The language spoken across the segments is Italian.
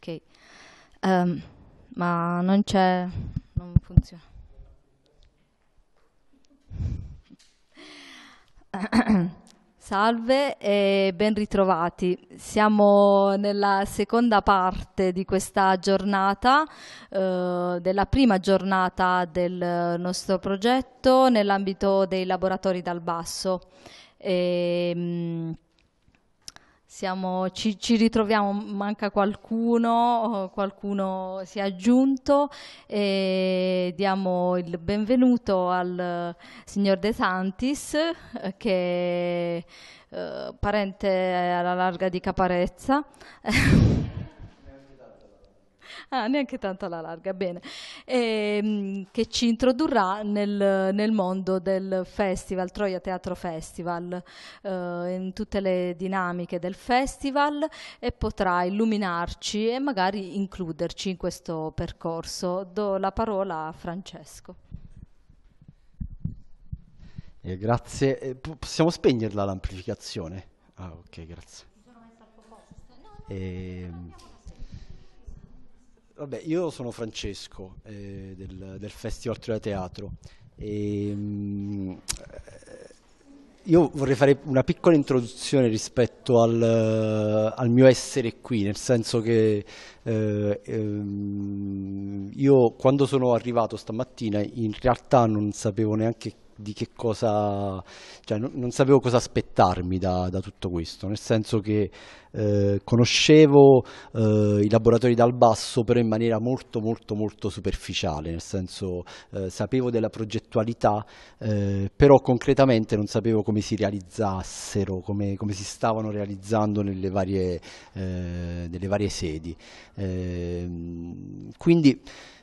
ok. Um, ma non c'è, non funziona. Salve e ben ritrovati. Siamo nella seconda parte di questa giornata, eh, della prima giornata del nostro progetto nell'ambito dei laboratori dal basso. E, ehm, mh, siamo, ci, ci, ritroviamo, manca qualcuno, qualcuno si è aggiunto e diamo il benvenuto al eh, signor De Santis eh, che è eh, parente alla larga di Caparezza. ah, neanche tanto alla larga, bene, e, ehm, che ci introdurrà nel, nel, mondo del festival, Troia Teatro Festival, eh, in tutte le dinamiche del festival e potrà illuminarci e magari includerci in questo percorso. Do la parola a Francesco. Eh, grazie. Eh, possiamo spegnerla l'amplificazione? Ah, ok, grazie. Mi sono messa al posto. No, no, eh, no, Vabbè, io sono Francesco eh, del, del, Festival Triola Teatro. E, ehm, mh, eh, io vorrei fare una piccola introduzione rispetto al, eh, al mio essere qui, nel senso che eh, ehm, io quando sono arrivato stamattina in realtà non sapevo neanche di che cosa, cioè non, non sapevo cosa aspettarmi da, da, tutto questo, nel senso che eh, conoscevo eh, i laboratori dal basso però in maniera molto molto molto superficiale, nel senso eh, sapevo della progettualità, eh, però concretamente non sapevo come si realizzassero, come, come si stavano realizzando nelle varie, eh, nelle varie sedi. Ehm, quindi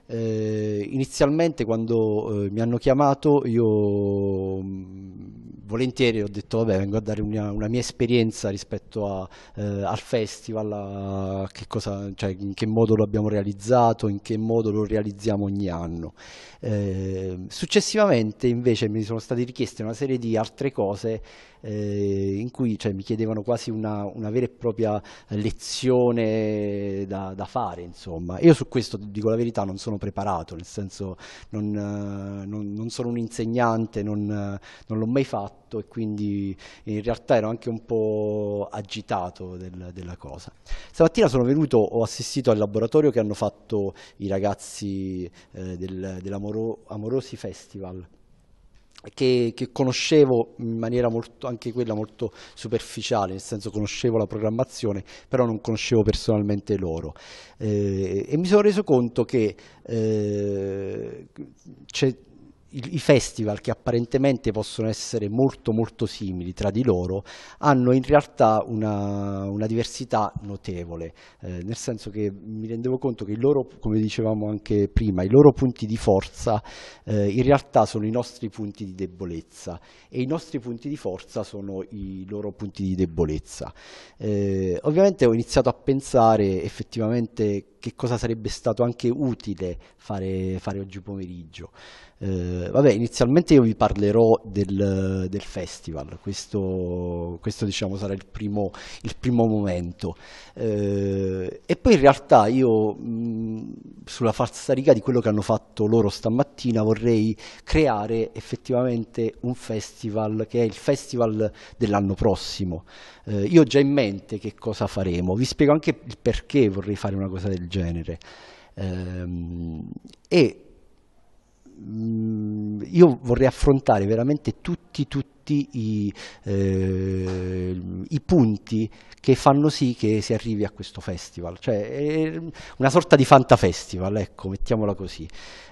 eh, inizialmente quando eh, mi hanno chiamato io mm, volentieri ho detto vabbè vengo a dare una, una mia esperienza rispetto a, eh, al festival, a che cosa, cioè, in che modo lo abbiamo realizzato, in che modo lo realizziamo ogni anno. Eh, successivamente invece mi sono state richieste una serie di altre cose eh, in cui cioè, mi chiedevano quasi una, una, vera e propria lezione da, da, fare. Insomma. Io su questo, dico la verità, non sono preparato, nel senso non, eh, non, non sono un insegnante, non, non l'ho mai fatto e quindi in realtà ero anche un po' agitato del, della cosa. Stamattina sono venuto, ho assistito al laboratorio che hanno fatto i ragazzi eh, del, dell'Amorosi Festival che, che, conoscevo in maniera molto, anche quella molto superficiale, nel senso conoscevo la programmazione, però non conoscevo personalmente loro. Eh, e mi sono reso conto che eh, c'è i festival che apparentemente possono essere molto molto simili tra di loro hanno in realtà una, una diversità notevole, eh, nel senso che mi rendevo conto che i loro, come dicevamo anche prima, i loro punti di forza eh, in realtà sono i nostri punti di debolezza e i nostri punti di forza sono i loro punti di debolezza. Eh, ovviamente ho iniziato a pensare effettivamente che cosa sarebbe stato anche utile fare, fare oggi pomeriggio. Eh, vabbè, inizialmente io vi parlerò del, del festival, questo, questo diciamo, sarà il primo, il primo momento. Eh, e poi in realtà io mh, sulla falsariga di quello che hanno fatto loro stamattina vorrei creare effettivamente un festival che è il festival dell'anno prossimo. Eh, io ho già in mente che cosa faremo, vi spiego anche il perché vorrei fare una cosa del genere genere. Ehm, e mm, io vorrei affrontare veramente tutti, tutti i, eh, i, punti che fanno sì che si arrivi a questo festival, cioè una sorta di fantafestival, ecco, mettiamola così,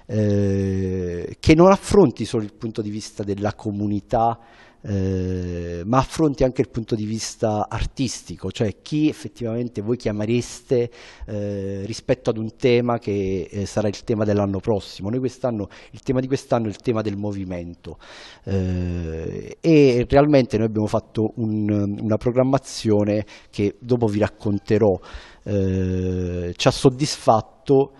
eh, che non affronti solo il punto di vista della comunità eh, ma affronti anche il punto di vista artistico, cioè chi effettivamente voi chiamereste eh, rispetto ad un tema che eh, sarà il tema dell'anno prossimo. Noi quest'anno, il tema di quest'anno è il tema del movimento eh, e realmente noi abbiamo fatto un, una programmazione che dopo vi racconterò, eh, ci ha soddisfatto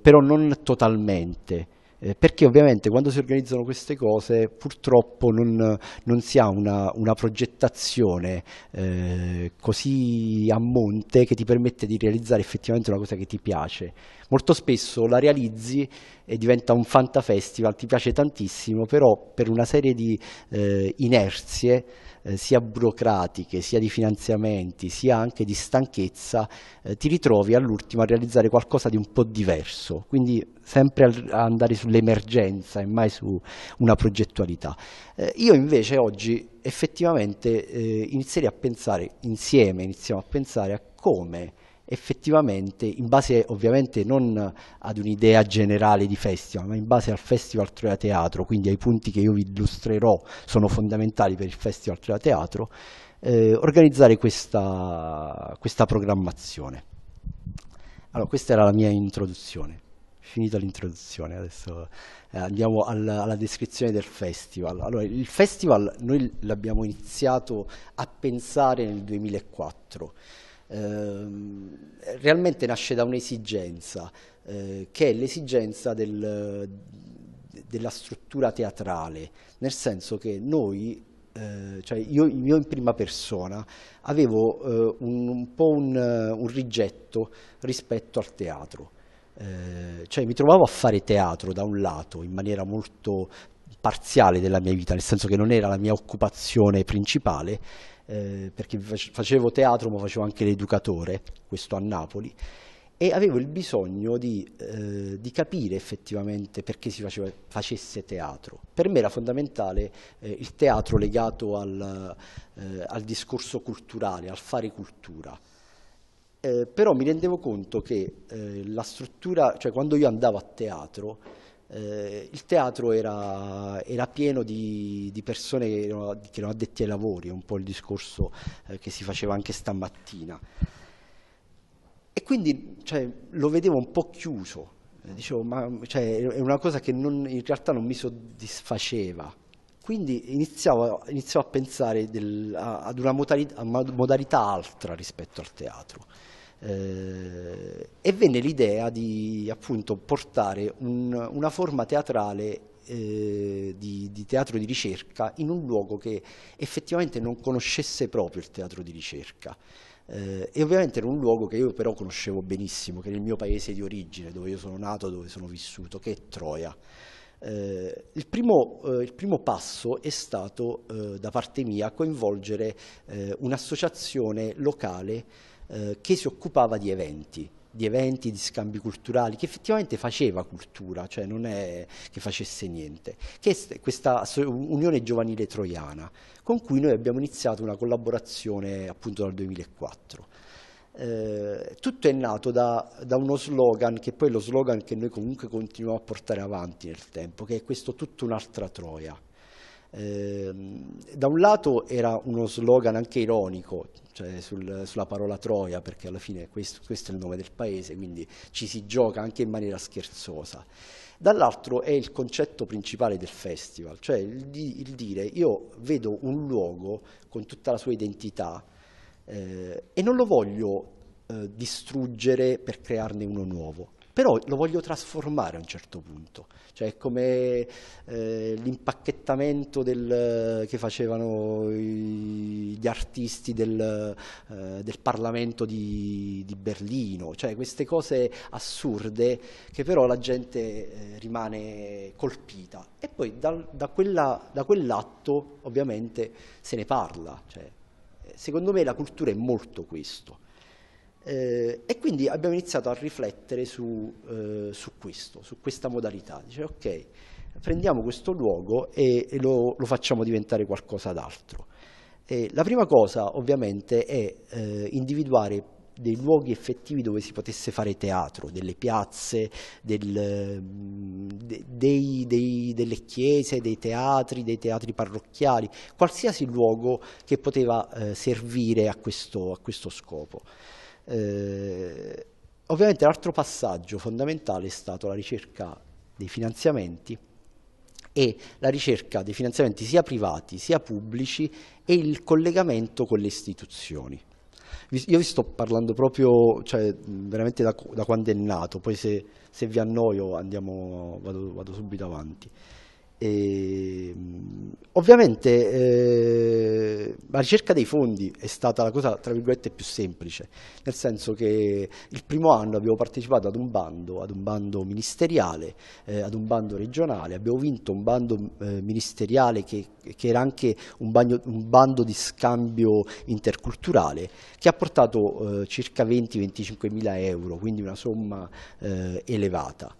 però non totalmente. Eh, perché ovviamente quando si organizzano queste cose purtroppo non, non si ha una, una progettazione eh, così a monte che ti permette di realizzare effettivamente una cosa che ti piace. Molto spesso la realizzi e diventa un fantafestival, ti piace tantissimo, però per una serie di eh, inerzie eh, sia burocratiche, sia di finanziamenti, sia anche di stanchezza, eh, ti ritrovi all'ultimo a realizzare qualcosa di un po' diverso, quindi sempre al, a andare sull'emergenza e mai su una progettualità. Eh, io invece oggi effettivamente eh, inizierei a pensare insieme, iniziamo a pensare a come effettivamente in base ovviamente non ad un'idea generale di festival ma in base al festival Troia Teatro quindi ai punti che io vi illustrerò sono fondamentali per il festival Troia Teatro eh, organizzare questa, questa programmazione allora questa era la mia introduzione finita l'introduzione, adesso eh, andiamo alla, alla, descrizione del festival. Allora, il festival noi l'abbiamo iniziato a pensare nel 2004. Ehm, realmente nasce da un'esigenza, eh, che è l'esigenza del, della struttura teatrale, nel senso che noi eh, cioè io, io, in prima persona avevo eh, un, un, po' un, un, rigetto rispetto al teatro. Eh, cioè mi trovavo a fare teatro da un lato in maniera molto parziale della mia vita, nel senso che non era la mia occupazione principale eh, perché facevo teatro ma facevo anche l'educatore, questo a Napoli, e avevo il bisogno di, eh, di capire effettivamente perché si faceva, facesse teatro. Per me era fondamentale eh, il teatro legato al, eh, al, discorso culturale, al fare cultura. Eh, però mi rendevo conto che la struttura, cioè quando io andavo a teatro, eh, il teatro era, era pieno di, di, persone che erano, che erano addetti ai lavori, è un po' il discorso eh, che si faceva anche stamattina. E quindi cioè, lo vedevo un po' chiuso, eh, dicevo, ma cioè, è una cosa che non, in realtà non mi soddisfaceva. Quindi iniziavo, iniziavo a pensare del, a, ad una modalità, modalità altra rispetto al teatro. Eh, e venne l'idea di appunto, portare un, una forma teatrale eh, di, di, teatro di ricerca in un luogo che effettivamente non conoscesse proprio il teatro di ricerca. Eh, e ovviamente era un luogo che io però conoscevo benissimo, che era il mio paese di origine, dove io sono nato, dove sono vissuto, che è Troia. Eh, il, primo, eh, il, primo, passo è stato eh, da parte mia coinvolgere eh, un'associazione locale eh, che si occupava di eventi di eventi, di scambi culturali, che effettivamente faceva cultura, cioè non è che facesse niente, che è questa Unione Giovanile Troiana, con cui noi abbiamo iniziato una collaborazione appunto dal 2004. Eh, tutto è nato da, da, uno slogan, che poi è lo slogan che noi comunque continuiamo a portare avanti nel tempo, che è questo tutta un'altra Troia Ehm, da un lato era uno slogan anche ironico cioè sul, sulla parola Troia, perché alla fine questo, questo, è il nome del paese, quindi ci si gioca anche in maniera scherzosa. Dall'altro è il concetto principale del festival, cioè il, il dire io vedo un luogo con tutta la sua identità eh, e non lo voglio eh, distruggere per crearne uno nuovo però lo voglio trasformare a un certo punto, cioè è come eh, l'impacchettamento del, che facevano i, gli artisti del, eh, del Parlamento di, di, Berlino, cioè queste cose assurde che però la gente eh, rimane colpita e poi da, da, quella, da quell'atto ovviamente se ne parla, cioè, secondo me la cultura è molto questo. Eh, e quindi abbiamo iniziato a riflettere su, eh, su questo, su questa modalità. Dice, ok, prendiamo questo luogo e, e lo, lo, facciamo diventare qualcosa d'altro. Eh, la prima cosa ovviamente è eh, individuare dei luoghi effettivi dove si potesse fare teatro, delle piazze, del, mm, de, dei, dei, delle chiese, dei teatri, dei teatri parrocchiali, qualsiasi luogo che poteva eh, servire a questo, a questo scopo. Eh, ovviamente l'altro passaggio fondamentale è stato la ricerca dei finanziamenti e la ricerca dei finanziamenti sia privati sia pubblici e il collegamento con le istituzioni. Io vi sto parlando proprio, cioè, veramente da, da quando è nato, poi se, se vi annoio andiamo, vado, vado subito avanti. E, ehm, ovviamente eh, la ricerca dei fondi è stata la cosa tra virgolette più semplice, nel senso che il primo anno abbiamo partecipato ad un bando, ad un bando ministeriale, eh, ad un bando regionale, abbiamo vinto un bando eh, ministeriale che, che, era anche un, bagno, un, bando di scambio interculturale che ha portato eh, circa 20-25 mila euro, quindi una somma eh, elevata.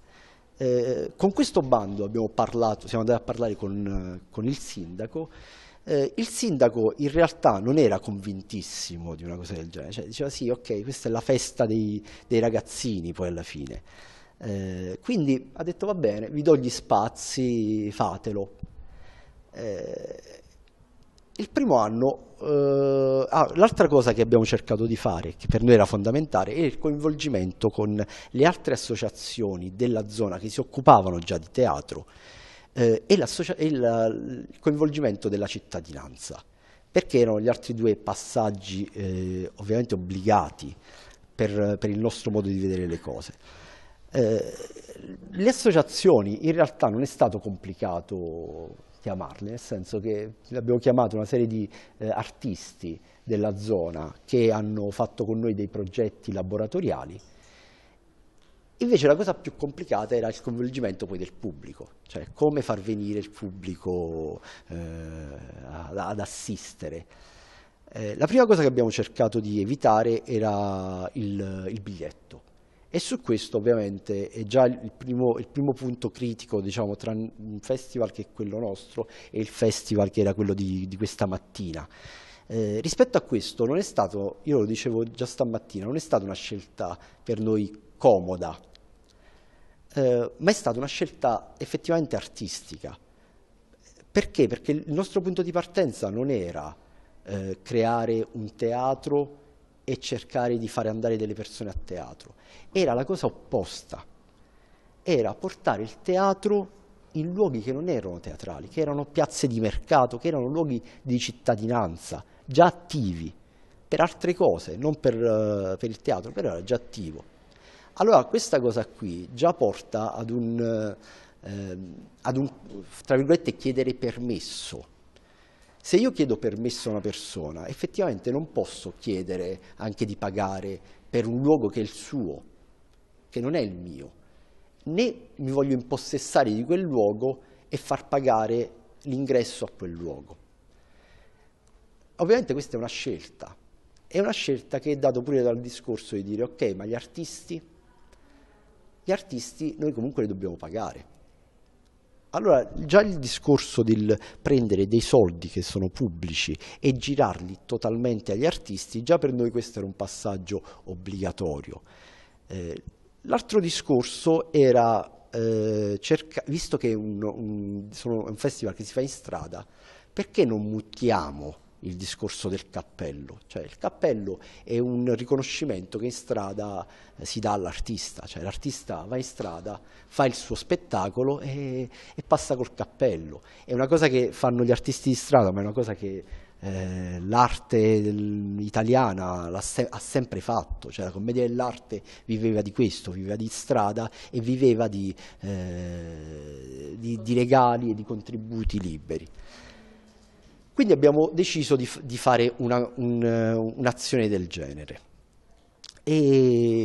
Eh, con questo bando abbiamo parlato, siamo andati a parlare con, eh, con il sindaco, eh, il sindaco in realtà non era convintissimo di una cosa del genere, cioè, diceva sì ok questa è la festa dei, dei ragazzini poi alla fine, eh, quindi ha detto va bene vi do gli spazi, fatelo. Eh, il primo anno eh, ah, l'altra cosa che abbiamo cercato di fare, che per noi era fondamentale, è il coinvolgimento con le altre associazioni della zona che si occupavano già di teatro eh, e, e la, il coinvolgimento della cittadinanza, perché erano gli altri due passaggi eh, ovviamente obbligati per, per, il nostro modo di vedere le cose. Eh, le associazioni in realtà non è stato complicato chiamarli, nel senso che abbiamo chiamato una serie di eh, artisti della zona che hanno fatto con noi dei progetti laboratoriali. Invece la cosa più complicata era il coinvolgimento poi del pubblico, cioè come far venire il pubblico eh, ad, assistere. Eh, la prima cosa che abbiamo cercato di evitare era il, il biglietto, e su questo ovviamente è già il primo, il primo punto critico diciamo, tra un festival che è quello nostro e il festival che era quello di, di questa mattina. Eh, rispetto a questo non è stato, io lo dicevo già stamattina, non è stata una scelta per noi comoda, eh, ma è stata una scelta effettivamente artistica. Perché? Perché il nostro punto di partenza non era eh, creare un teatro e cercare di fare andare delle persone a teatro. Era la cosa opposta, era portare il teatro in luoghi che non erano teatrali, che erano piazze di mercato, che erano luoghi di cittadinanza, già attivi, per altre cose, non per, eh, per il teatro, però era già attivo. Allora questa cosa qui già porta ad un, uh, ad un tra virgolette, chiedere permesso, se io chiedo permesso a una persona, effettivamente non posso chiedere anche di pagare per un luogo che è il suo, che non è il mio, né mi voglio impossessare di quel luogo e far pagare l'ingresso a quel luogo. Ovviamente questa è una scelta, è una scelta che è data pure dal discorso di dire ok, ma gli artisti, gli artisti noi comunque li dobbiamo pagare allora, già il discorso del prendere dei soldi che sono pubblici e girarli totalmente agli artisti, già per noi questo era un passaggio obbligatorio. Eh, l'altro discorso era, eh, cerca, visto che è un, un, un festival che si fa in strada, perché non mutiamo il discorso del cappello, cioè il cappello è un riconoscimento che in strada eh, si dà all'artista, cioè l'artista va in strada, fa il suo spettacolo e, e, passa col cappello, è una cosa che fanno gli artisti di strada, ma è una cosa che eh, l'arte italiana se ha sempre fatto, cioè la commedia dell'arte viveva di questo, viveva di strada e viveva di, eh, di, di regali e di contributi liberi. Quindi abbiamo deciso di, di fare eh, un'azione un, del genere. E,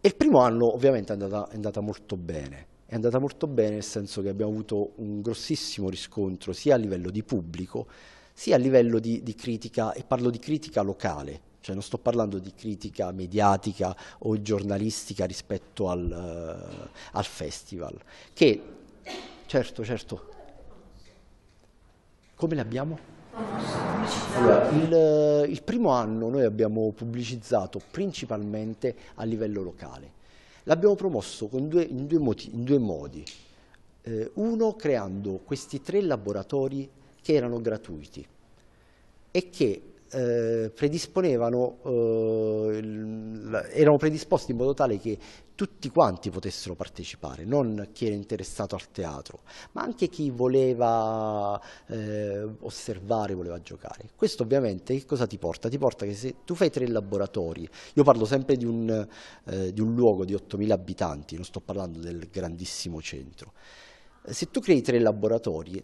e il primo anno ovviamente è andata, è andata, molto bene, è andata molto bene nel senso che abbiamo avuto un grossissimo riscontro sia a livello di pubblico sia a livello di, di critica, e parlo di critica locale, cioè non sto parlando di critica mediatica o giornalistica rispetto al, uh, al festival, che certo, certo, come l'abbiamo? Allora, il, eh, il primo anno noi abbiamo pubblicizzato principalmente a livello locale. L'abbiamo promosso due, in, due moti, in, due modi. Eh, uno, creando questi tre laboratori che erano gratuiti e che eh, predisponevano, eh, erano predisposti in modo tale che tutti quanti potessero partecipare, non chi era interessato al teatro, ma anche chi voleva eh, osservare, voleva giocare. Questo ovviamente che cosa ti porta? Ti porta che se tu fai tre laboratori, io parlo sempre di un, eh, di un luogo di 8.000 abitanti, non sto parlando del grandissimo centro, se tu crei tre laboratori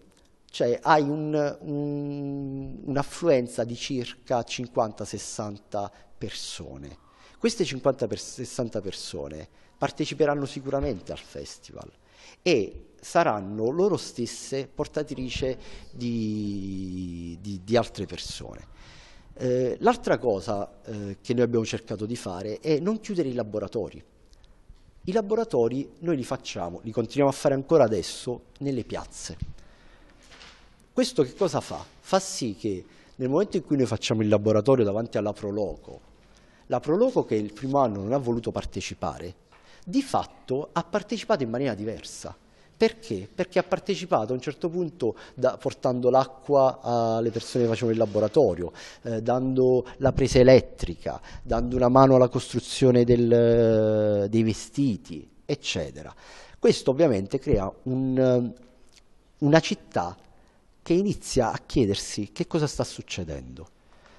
cioè hai un, un, un'affluenza di circa 50-60 persone. Queste 50-60 persone parteciperanno sicuramente al festival e saranno loro stesse portatrice di, di, di altre persone. Eh, l'altra cosa eh, che noi abbiamo cercato di fare è non chiudere i laboratori. I laboratori noi li facciamo, li continuiamo a fare ancora adesso nelle piazze. Questo che cosa fa? Fa sì che nel momento in cui noi facciamo il laboratorio davanti alla Proloco, la Proloco che il primo anno non ha voluto partecipare, di fatto ha partecipato in maniera diversa. Perché? Perché ha partecipato a un certo punto da, portando l'acqua alle persone che facevano il laboratorio, eh, dando la presa elettrica, dando una mano alla costruzione del, eh, dei vestiti, eccetera. Questo ovviamente crea un, eh, una città che inizia a chiedersi che cosa sta succedendo.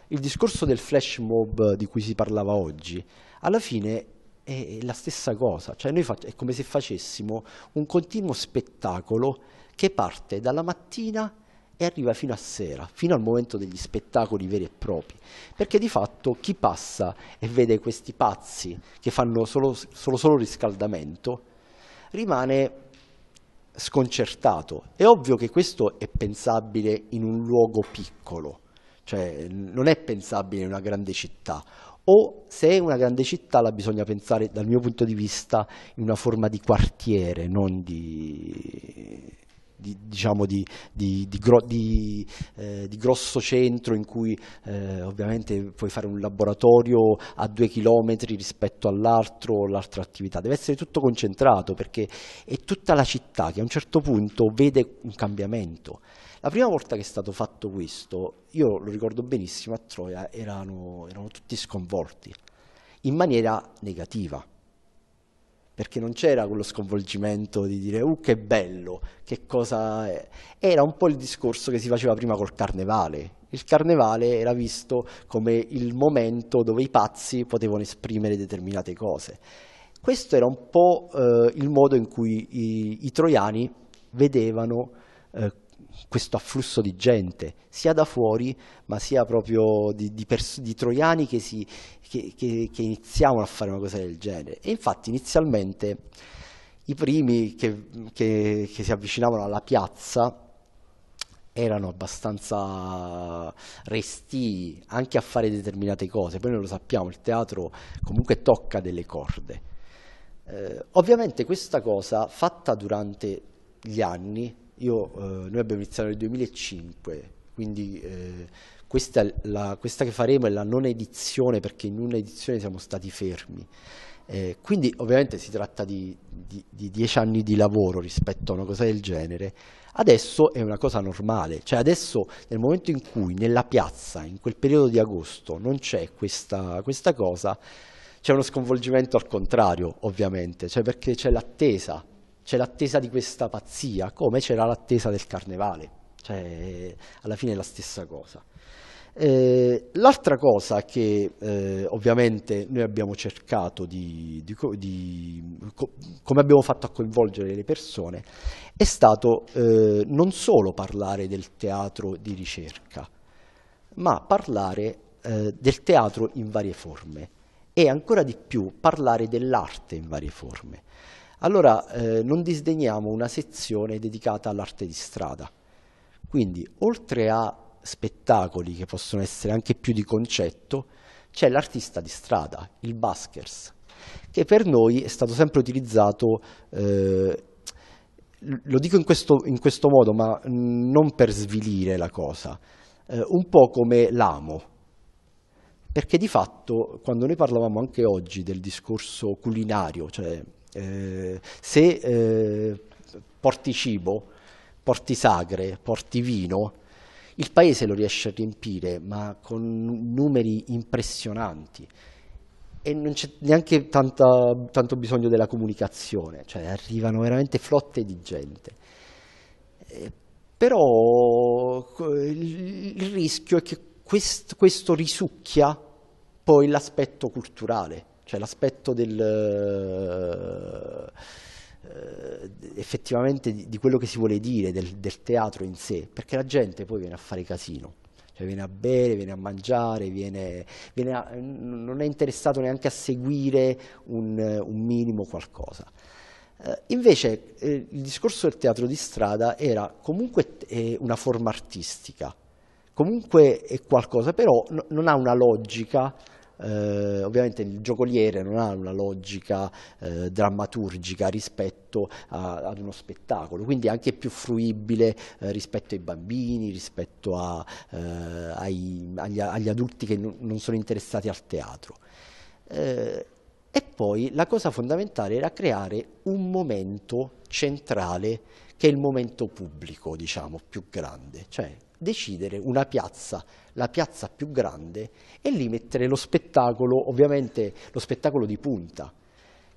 Il discorso del flash mob di cui si parlava oggi, alla fine è la stessa cosa, cioè noi è come se facessimo un continuo spettacolo che parte dalla mattina e arriva fino a sera, fino al momento degli spettacoli veri e propri, perché di fatto chi passa e vede questi pazzi che fanno solo solo, solo riscaldamento rimane sconcertato. È ovvio che questo è pensabile in un luogo piccolo, cioè non è pensabile in una grande città, o se è una grande città la bisogna pensare dal mio punto di vista in una forma di quartiere, non di di, diciamo di, di, gro eh, di, grosso centro in cui eh, ovviamente puoi fare un laboratorio a due chilometri rispetto all'altro o l'altra attività, deve essere tutto concentrato perché è tutta la città che a un certo punto vede un cambiamento. La prima volta che è stato fatto questo, io lo ricordo benissimo, a Troia erano, erano tutti sconvolti in maniera negativa perché non c'era quello sconvolgimento di dire uh che bello, che cosa è. Era un po' il discorso che si faceva prima col carnevale. Il carnevale era visto come il momento dove i pazzi potevano esprimere determinate cose. Questo era un po' eh, il modo in cui i, i troiani vedevano eh, questo afflusso di gente, sia da fuori, ma sia proprio di, di, di troiani che, si, che, che, che, iniziavano a fare una cosa del genere. E infatti inizialmente i primi che si avvicinavano alla piazza erano abbastanza resti anche a fare determinate cose, poi noi lo sappiamo, il teatro comunque tocca delle corde. Eh, ovviamente questa cosa fatta durante gli anni io, eh, noi abbiamo iniziato nel 2005, quindi eh, questa, la, questa, che faremo è la non edizione perché in una edizione siamo stati fermi. Eh, quindi ovviamente si tratta di, di, di, dieci anni di lavoro rispetto a una cosa del genere. Adesso è una cosa normale, cioè adesso nel momento in cui nella piazza, in quel periodo di agosto, non c'è questa, questa cosa, c'è uno sconvolgimento al contrario, ovviamente, cioè perché c'è l'attesa c'è l'attesa di questa pazzia, come c'era l'attesa del carnevale, cioè alla fine è la stessa cosa. Eh, l'altra cosa che eh, ovviamente noi abbiamo cercato di, di, di co come abbiamo fatto a coinvolgere le persone è stato eh, non solo parlare del teatro di ricerca, ma parlare eh, del teatro in varie forme e ancora di più parlare dell'arte in varie forme. Allora eh, non disdegniamo una sezione dedicata all'arte di strada. Quindi oltre a spettacoli che possono essere anche più di concetto, c'è l'artista di strada, il buskers, che per noi è stato sempre utilizzato, eh, lo dico in questo, in questo, modo, ma non per svilire la cosa, eh, un po' come l'amo, perché di fatto quando noi parlavamo anche oggi del discorso culinario, cioè eh, se eh, porti cibo, porti sagre, porti vino, il paese lo riesce a riempire, ma con numeri impressionanti. E non c'è neanche tanta, tanto bisogno della comunicazione, cioè arrivano veramente flotte di gente. Eh, però il, rischio è che quest, questo risucchia poi l'aspetto culturale cioè l'aspetto del, eh, effettivamente di, di, quello che si vuole dire del, del, teatro in sé, perché la gente poi viene a fare casino. Cioè viene a bere, viene a mangiare, viene, viene a, non è interessato neanche a seguire un, un minimo qualcosa. Eh, invece eh, il discorso del teatro di strada era comunque eh, una forma artistica, comunque è qualcosa, però no, non ha una logica eh, ovviamente il giocoliere non ha una logica eh, drammaturgica rispetto a, ad uno spettacolo, quindi è anche più fruibile eh, rispetto ai bambini, rispetto a, eh, ai, agli, agli, adulti che non sono interessati al teatro. Eh, e poi la cosa fondamentale era creare un momento centrale che è il momento pubblico, diciamo, più grande, cioè decidere una piazza, la piazza più grande, e lì mettere lo spettacolo, ovviamente lo spettacolo di punta,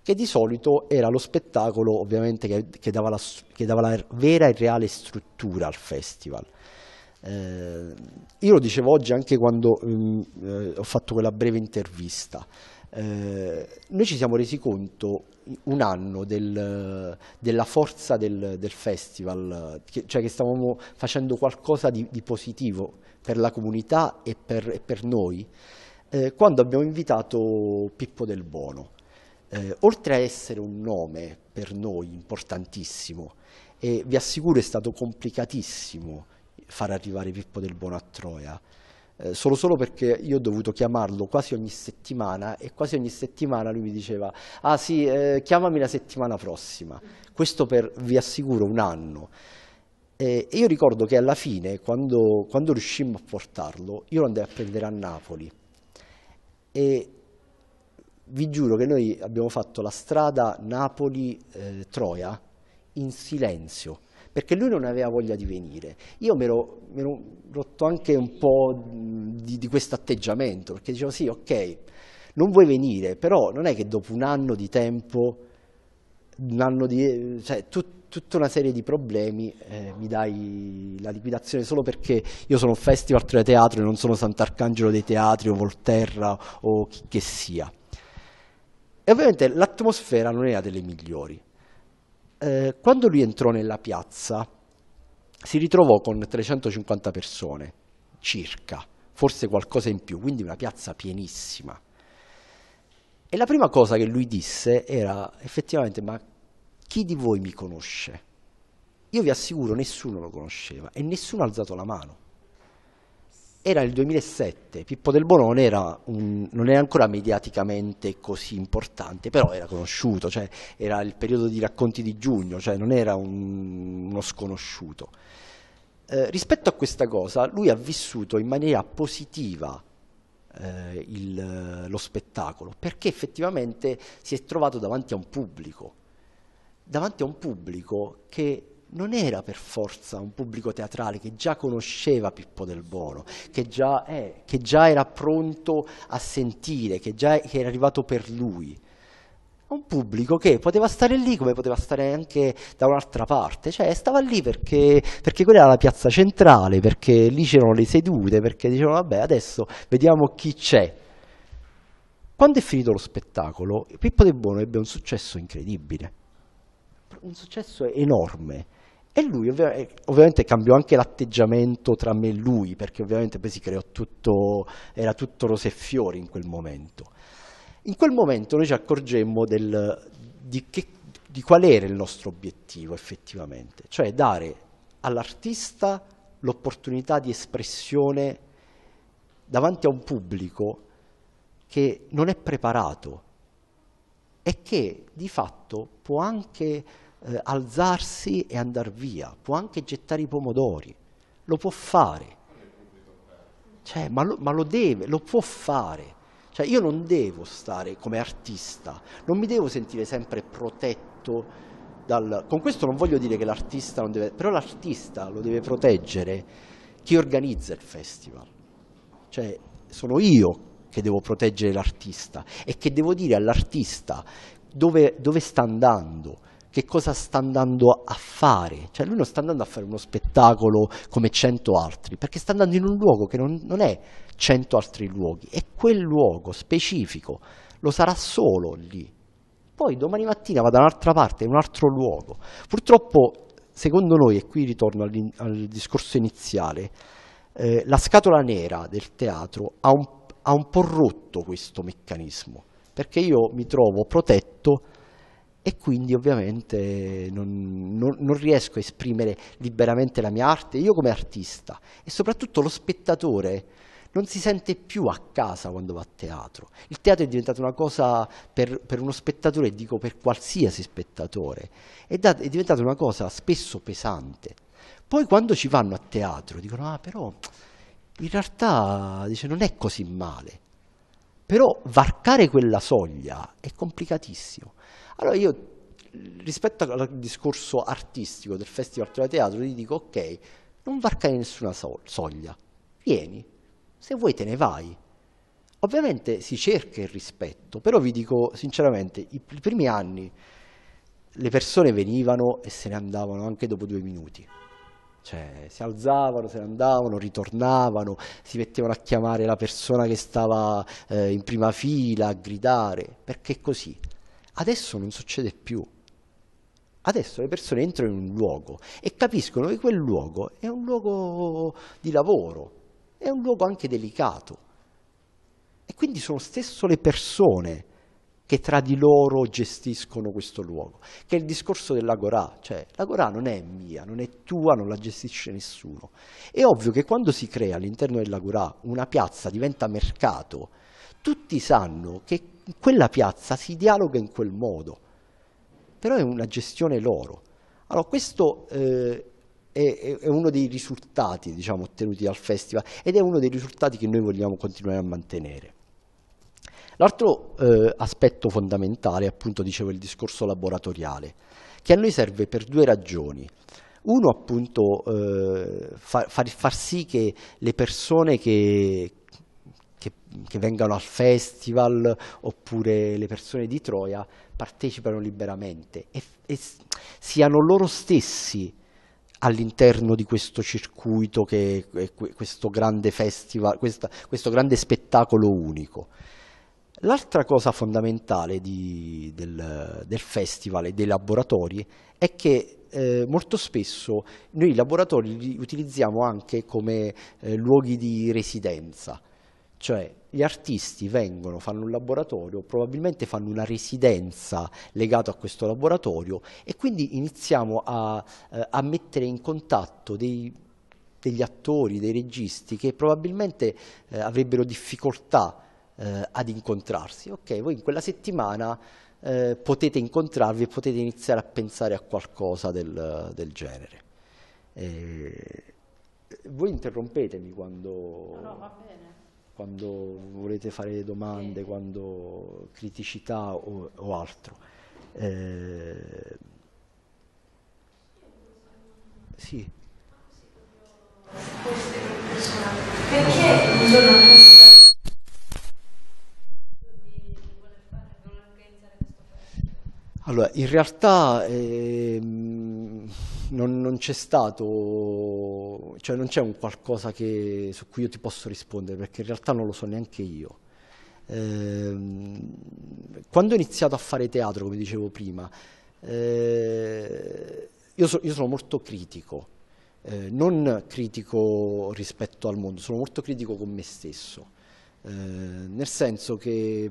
che di solito era lo spettacolo ovviamente che, che, dava, la, che dava, la, vera e reale struttura al festival. Eh, io lo dicevo oggi anche quando mh, mm, eh, ho fatto quella breve intervista. Eh, noi ci siamo resi conto un anno del, della forza del, del festival, che, cioè che stavamo facendo qualcosa di, di positivo per la comunità e per, e per noi, eh, quando abbiamo invitato Pippo del Buono. Eh, oltre a essere un nome per noi importantissimo, e vi assicuro è stato complicatissimo far arrivare Pippo del Buono a Troia, eh, solo solo perché io ho dovuto chiamarlo quasi ogni settimana e quasi ogni settimana lui mi diceva ah sì, eh, chiamami la settimana prossima, questo per, vi assicuro, un anno. E io ricordo che alla fine, quando, quando riuscimmo a portarlo, io lo andai a prendere a Napoli e vi giuro che noi abbiamo fatto la strada Napoli-Troia eh, in silenzio perché lui non aveva voglia di venire. Io mi ero, rotto anche un po' di, di questo atteggiamento, perché dicevo sì, ok, non vuoi venire, però non è che dopo un anno di tempo, un anno di, cioè, tu, tutta una serie di problemi, eh, mi dai la liquidazione solo perché io sono un festival tra teatro e non sono Sant'Arcangelo dei teatri o Volterra o chi che sia. E ovviamente l'atmosfera non era delle migliori eh, quando lui entrò nella piazza si ritrovò con 350 persone circa, forse qualcosa in più, quindi una piazza pienissima. E la prima cosa che lui disse era effettivamente ma chi di voi mi conosce? Io vi assicuro nessuno lo conosceva e nessuno ha alzato la mano era il 2007, Pippo del Bonone era un, non era ancora mediaticamente così importante, però era conosciuto, cioè era il periodo di racconti di giugno, cioè non era un, uno sconosciuto. Eh, rispetto a questa cosa, lui ha vissuto in maniera positiva eh, il, lo spettacolo, perché effettivamente si è trovato davanti a un pubblico, davanti a un pubblico che non era per forza un pubblico teatrale che già conosceva Pippo del Bono, che già, eh, che già era pronto a sentire, che già che era arrivato per lui. Un pubblico che poteva stare lì come poteva stare anche da un'altra parte, cioè stava lì perché, perché quella era la piazza centrale, perché lì c'erano le sedute, perché dicevano vabbè adesso vediamo chi c'è. Quando è finito lo spettacolo, Pippo del Bono ebbe un successo incredibile un successo enorme. E lui ovvi- eh, ovviamente cambiò anche l'atteggiamento tra me e lui, perché ovviamente poi si creò tutto, era tutto rose e fiori in quel momento. In quel momento noi ci accorgemmo del, di, che, di qual era il nostro obiettivo effettivamente, cioè dare all'artista l'opportunità di espressione davanti a un pubblico che non è preparato e che di fatto può anche eh, alzarsi e andare via, può anche gettare i pomodori, lo può fare. Cioè, ma, lo, ma lo deve, lo può fare. Cioè, io non devo stare come artista, non mi devo sentire sempre protetto dal... Con questo non voglio dire che l'artista non deve... però l'artista lo deve proteggere chi organizza il festival. Cioè, sono io che devo proteggere l'artista e che devo dire all'artista dove, dove sta andando, che cosa sta andando a fare. Cioè lui non sta andando a fare uno spettacolo come cento altri, perché sta andando in un luogo che non, non è cento altri luoghi, è quel luogo specifico, lo sarà solo lì. Poi domani mattina va da un'altra parte, in un altro luogo. Purtroppo, secondo noi, e qui ritorno al, discorso iniziale, eh, la scatola nera del teatro ha un, ha un po' rotto questo meccanismo, perché io mi trovo protetto e quindi ovviamente non, non, non, riesco a esprimere liberamente la mia arte, io come artista e soprattutto lo spettatore non si sente più a casa quando va a teatro. Il teatro è diventato una cosa per, per uno spettatore, e dico per qualsiasi spettatore, è, da, è diventata una cosa spesso pesante. Poi quando ci vanno a teatro dicono ah però in realtà dice, non è così male, però varcare quella soglia è complicatissimo allora io rispetto al discorso artistico del Festival Arturo Teatro ti dico ok, non varcare nessuna so soglia, vieni, se vuoi te ne vai. Ovviamente si cerca il rispetto, però vi dico sinceramente, i, i primi anni le persone venivano e se ne andavano anche dopo due minuti. Cioè, si alzavano, se ne andavano, ritornavano, si mettevano a chiamare la persona che stava eh, in prima fila, a gridare, perché è così Adesso non succede più. Adesso le persone entrano in un luogo e capiscono che quel luogo è un luogo di lavoro, è un luogo anche delicato. E quindi sono stesso le persone che tra di loro gestiscono questo luogo, che è il discorso dell'agorà, cioè l'agorà non è mia, non è tua, non la gestisce nessuno. È ovvio che quando si crea all'interno dell'agorà una piazza diventa mercato, tutti sanno che in quella piazza si dialoga in quel modo, però è una gestione loro. Allora questo eh, è, è, uno dei risultati diciamo, ottenuti dal festival ed è uno dei risultati che noi vogliamo continuare a mantenere. L'altro eh, aspetto fondamentale, appunto, dicevo, il discorso laboratoriale, che a noi serve per due ragioni. Uno, appunto, eh, far, far, far, sì che le persone che, che, che, vengano al festival oppure le persone di Troia partecipano liberamente e, e siano loro stessi all'interno di questo circuito, che, questo grande festival, questa, questo grande spettacolo unico. L'altra cosa fondamentale di, del, del, festival e dei laboratori è che eh, molto spesso noi i laboratori li utilizziamo anche come eh, luoghi di residenza cioè gli artisti vengono, fanno un laboratorio, probabilmente fanno una residenza legata a questo laboratorio e quindi iniziamo a, eh, a mettere in contatto dei, degli attori, dei registi che probabilmente eh, avrebbero difficoltà eh, ad incontrarsi. Ok, voi in quella settimana eh, potete incontrarvi e potete iniziare a pensare a qualcosa del, del genere. Eh, voi interrompetemi quando... No, no, va bene quando volete fare domande, quando criticità o, o altro. Eh, sì. Perché un Allora, in realtà ehm, non, non c'è stato, cioè non c'è un qualcosa che, su cui io ti posso rispondere perché in realtà non lo so neanche io. Eh, quando ho iniziato a fare teatro, come dicevo prima, eh, io, so, io, sono molto critico, eh, non critico rispetto al mondo, sono molto critico con me stesso. Eh, nel senso che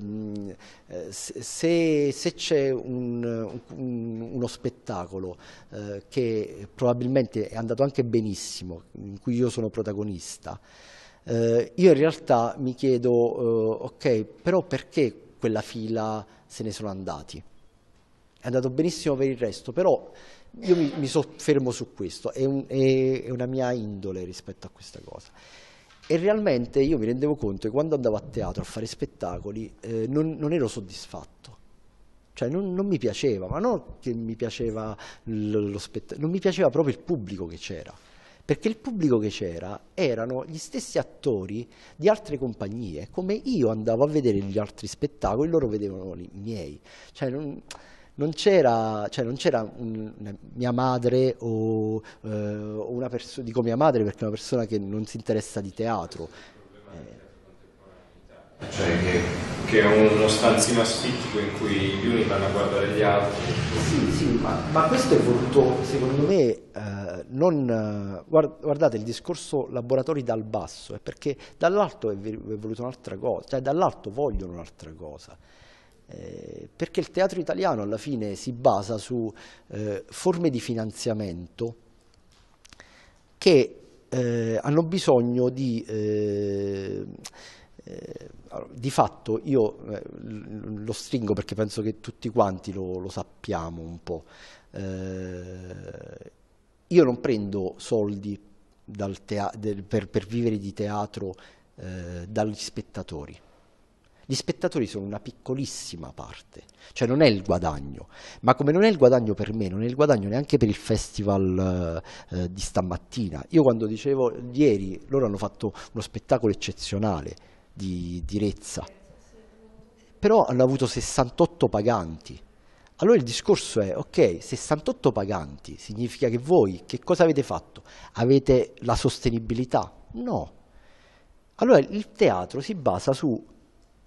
eh, se, se c'è un, un, uno spettacolo eh, che probabilmente è andato anche benissimo, in cui io sono protagonista, eh, io in realtà mi chiedo, eh, ok, però perché quella fila se ne sono andati? È andato benissimo per il resto, però io mi, mi soffermo su questo, è, un, è, è una mia indole rispetto a questa cosa. E realmente io mi rendevo conto che quando andavo a teatro a fare spettacoli eh, non, non, ero soddisfatto. Cioè non, non, mi piaceva, ma non che mi piaceva lo spettacolo, non mi piaceva proprio il pubblico che c'era. Perché il pubblico che c'era erano gli stessi attori di altre compagnie, come io andavo a vedere gli altri spettacoli, loro vedevano i miei. Cioè non, non c'era, cioè non c'era un, mia madre o eh, una persona, dico mia madre perché è una persona che non si interessa di teatro. Eh. Cioè che, che, è uno stanzino asfittico in cui gli uni vanno a guardare gli altri. Sì, sì, ma, ma questo è voluto, secondo me, eh, non, guardate il discorso laboratori dal basso, è perché dall'alto è voluto un'altra cosa, cioè dall'alto vogliono un'altra cosa. Eh, perché il teatro italiano alla fine si basa su eh, forme di finanziamento che eh, hanno bisogno di... Eh, eh, di fatto io lo stringo perché penso che tutti quanti lo, lo sappiamo un po'. io non prendo soldi del, per, per, vivere di teatro dagli spettatori gli spettatori sono una piccolissima parte, cioè non è il guadagno, ma come non è il guadagno per me, non è il guadagno neanche per il festival eh, eh di stamattina. Io quando dicevo ieri, loro hanno fatto uno spettacolo eccezionale di, di Rezza, però hanno avuto 68 paganti. Allora il discorso è, ok, 68 paganti significa che voi che cosa avete fatto? Avete la sostenibilità? No. Allora il teatro si basa su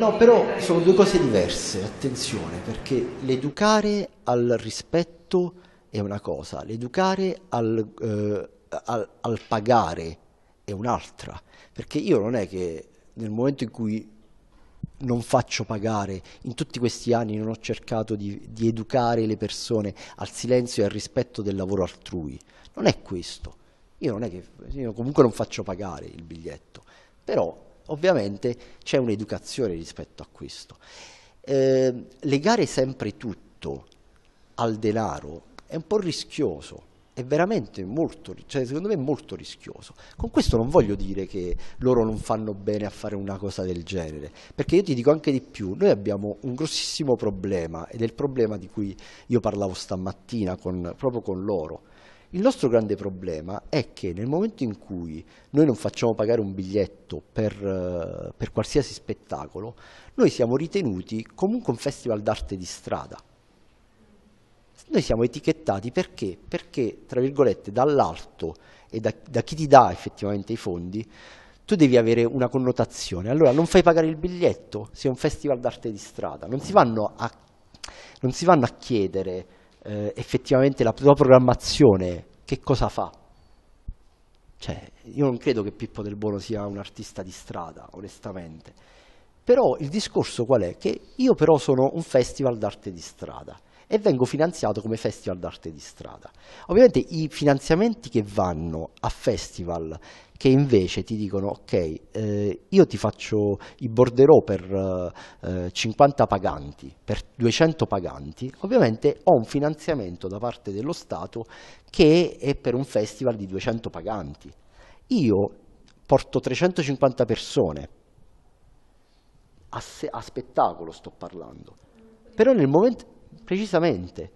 no, però sono due cose diverse, attenzione, perché l'educare al rispetto è una cosa, l'educare al, eh, al, al pagare è un'altra, perché io non è che nel momento in cui non faccio pagare. In tutti questi anni non ho cercato di, di, educare le persone al silenzio e al rispetto del lavoro altrui. Non è questo. Io, non è che, io comunque non faccio pagare il biglietto, però Ovviamente c'è un'educazione rispetto a questo. Eh, legare sempre tutto al denaro è un po' rischioso, è veramente molto, cioè secondo me molto rischioso. Con questo non voglio dire che loro non fanno bene a fare una cosa del genere, perché io ti dico anche di più, noi abbiamo un grossissimo problema ed è il problema di cui io parlavo stamattina con, proprio con loro, il nostro grande problema è che nel momento in cui noi non facciamo pagare un biglietto per, eh, per qualsiasi spettacolo, noi siamo ritenuti comunque un festival d'arte di strada. Noi siamo etichettati perché? Perché, tra virgolette, dall'alto e da, da chi ti dà effettivamente i fondi, tu devi avere una connotazione. Allora non fai pagare il biglietto se è un festival d'arte di strada. Non si vanno a, si vanno a chiedere eh, effettivamente la tua programmazione che cosa fa? Cioè, io non credo che Pippo del Bono sia un artista di strada, onestamente. Però il discorso qual è? Che io però sono un festival d'arte di strada e vengo finanziato come festival d'arte di strada. Ovviamente i finanziamenti che vanno a festival che invece ti dicono ok eh, io ti faccio i borderò per eh, 50 paganti, per 200 paganti, ovviamente ho un finanziamento da parte dello Stato che è per un festival di 200 paganti. Io porto 350 persone a, se, a spettacolo sto parlando, però nel momento precisamente.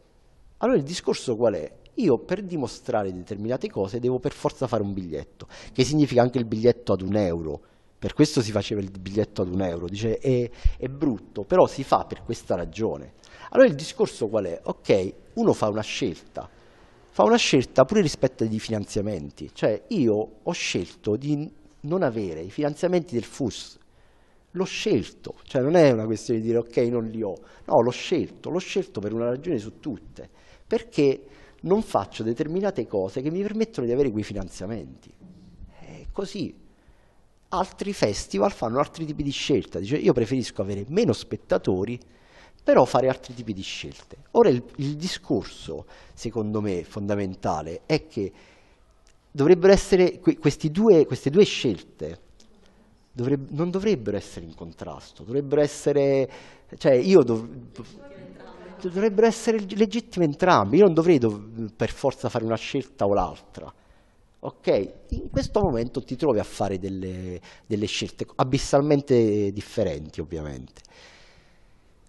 Allora il discorso qual è? Io per dimostrare determinate cose devo per forza fare un biglietto, che significa anche il biglietto ad un euro. Per questo si faceva il biglietto ad un euro, dice è, è brutto, però si fa per questa ragione. Allora il discorso qual è? Ok, uno fa una scelta, fa una scelta pure rispetto ai finanziamenti, cioè io ho scelto di non avere i finanziamenti del FUS l'ho scelto, cioè non è una questione di dire ok non li ho, no l'ho scelto, l'ho scelto per una ragione su tutte, perché non faccio determinate cose che mi permettono di avere quei finanziamenti. È così. Altri festival fanno altri tipi di scelta, dice io preferisco avere meno spettatori però fare altri tipi di scelte. Ora il, il discorso, secondo me, fondamentale è che dovrebbero essere que due, queste due scelte, dovreb non dovrebbero essere in contrasto, dovrebbero essere, cioè io dov dovrebbero essere legittime entrambi, io non dovrei dov per forza fare una scelta o l'altra. Ok, in questo momento ti trovi a fare delle, delle scelte abissalmente differenti ovviamente.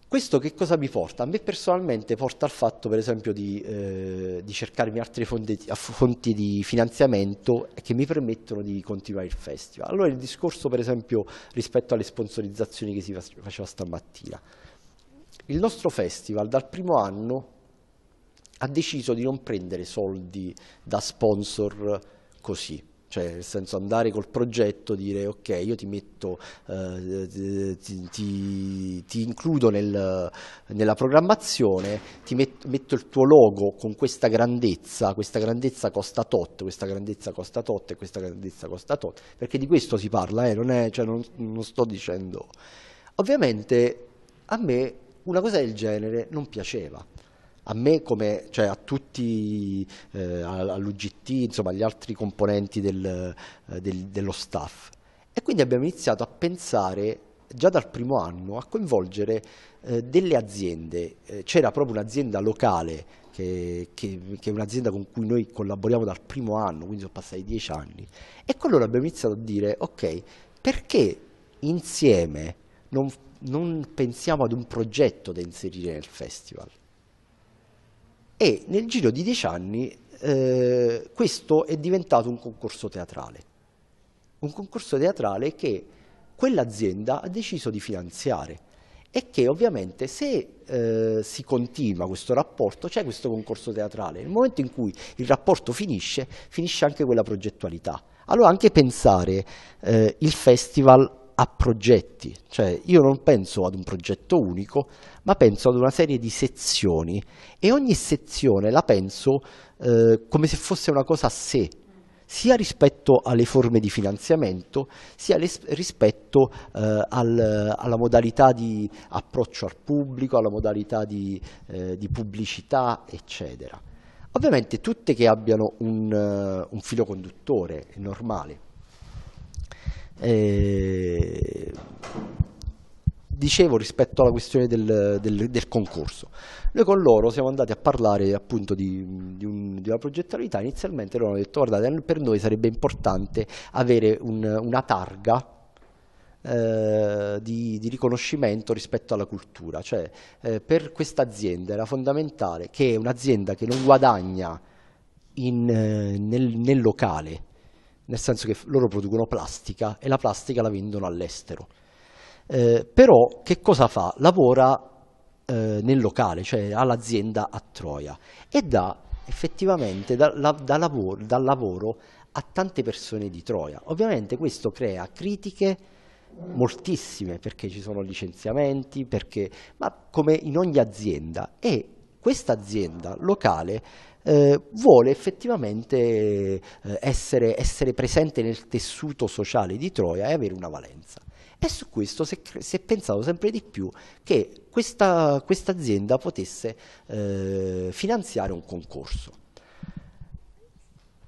Questo che cosa mi porta? A me personalmente porta al fatto, per esempio, di, eh, di cercarmi altre fonti, fonti, di finanziamento che mi permettono di continuare il festival. Allora il discorso, per esempio, rispetto alle sponsorizzazioni che si faceva stamattina. Il nostro festival dal primo anno ha deciso di non prendere soldi da sponsor così, cioè nel senso andare col progetto, dire ok io ti metto, eh, ti, ti, ti, includo nel, nella programmazione, ti met, metto il tuo logo con questa grandezza, questa grandezza costa tot, questa grandezza costa tot e questa grandezza costa tot, perché di questo si parla, eh, non, è, cioè non, non sto dicendo... Ovviamente a me una cosa del genere non piaceva, a me come cioè a tutti, eh, all'UGT, insomma agli altri componenti del, eh, del, dello staff. E quindi abbiamo iniziato a pensare già dal primo anno a coinvolgere eh, delle aziende. Eh, c'era proprio un'azienda locale che, che, che, è un'azienda con cui noi collaboriamo dal primo anno, quindi sono passati dieci anni. E con loro abbiamo iniziato a dire, ok, perché insieme non, non pensiamo ad un progetto da inserire nel festival? e nel giro di dieci anni eh, questo è diventato un concorso teatrale, un concorso teatrale che quell'azienda ha deciso di finanziare e che ovviamente se eh, si continua questo rapporto c'è questo concorso teatrale, nel momento in cui il rapporto finisce, finisce anche quella progettualità. Allora anche pensare eh, il festival a progetti, cioè io non penso ad un progetto unico, ma penso ad una serie di sezioni e ogni sezione la penso eh, come se fosse una cosa a sé, sia rispetto alle forme di finanziamento, sia rispetto eh, al, alla modalità di approccio al pubblico, alla modalità di, eh, di pubblicità, eccetera. Ovviamente tutte che abbiano un, eh, un filo conduttore, è normale eh, dicevo rispetto alla questione del, del, del, concorso. Noi con loro siamo andati a parlare appunto di, di, un, di una progettualità, inizialmente loro hanno detto guardate per noi sarebbe importante avere un, una targa eh, di, di, riconoscimento rispetto alla cultura, cioè eh, per questa azienda era fondamentale che è un'azienda che non guadagna in, eh, nel, nel locale nel senso che loro producono plastica e la plastica la vendono all'estero. Eh, però che cosa fa? Lavora eh, nel locale, cioè all'azienda a Troia e dà effettivamente da, la, da lavoro, dal lavoro a tante persone di Troia. Ovviamente questo crea critiche moltissime perché ci sono licenziamenti, perché, ma come in ogni azienda e questa azienda locale eh, vuole effettivamente eh, essere, essere, presente nel tessuto sociale di Troia e avere una valenza. E su questo si è, si è pensato sempre di più che questa quest azienda potesse eh, finanziare un concorso.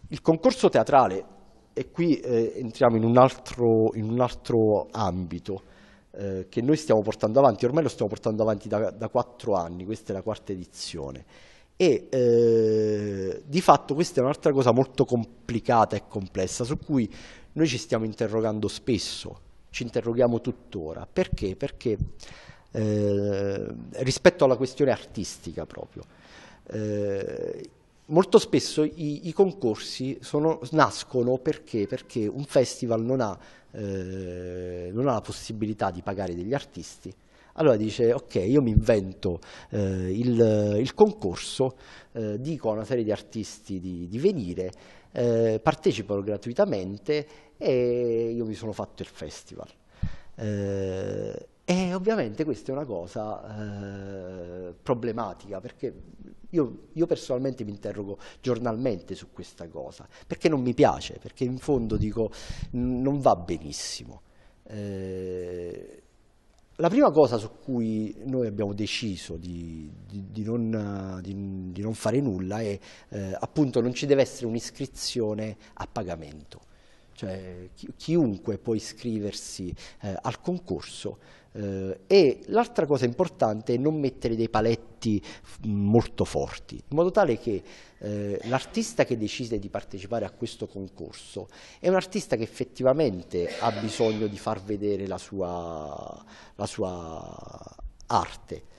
Il concorso teatrale, e qui eh, entriamo in un altro, in un altro ambito, eh, che noi stiamo portando avanti, ormai lo stiamo portando avanti da quattro anni, questa è la quarta edizione e eh, di fatto questa è un'altra cosa molto complicata e complessa su cui noi ci stiamo interrogando spesso, ci interroghiamo tuttora. Perché? Perché eh, rispetto alla questione artistica proprio, eh, molto spesso i, i concorsi sono, nascono perché? perché? un festival non ha, eh, non ha la possibilità di pagare degli artisti allora dice ok, io mi invento eh, il, il, concorso, eh, dico a una serie di artisti di, di venire, eh, partecipano gratuitamente e io mi sono fatto il festival. Eh, e ovviamente questa è una cosa eh, problematica perché io, io, personalmente mi interrogo giornalmente su questa cosa, perché non mi piace, perché in fondo dico non va benissimo. Eh, la prima cosa su cui noi abbiamo deciso di, di, di, non, di non, fare nulla è eh, appunto non ci deve essere un'iscrizione a pagamento. Cioè chi, chiunque può iscriversi eh, al concorso eh, e l'altra cosa importante è non mettere dei paletti molto forti, in modo tale che eh, l'artista che decide di partecipare a questo concorso è un artista che effettivamente ha bisogno di far vedere la sua, la sua arte.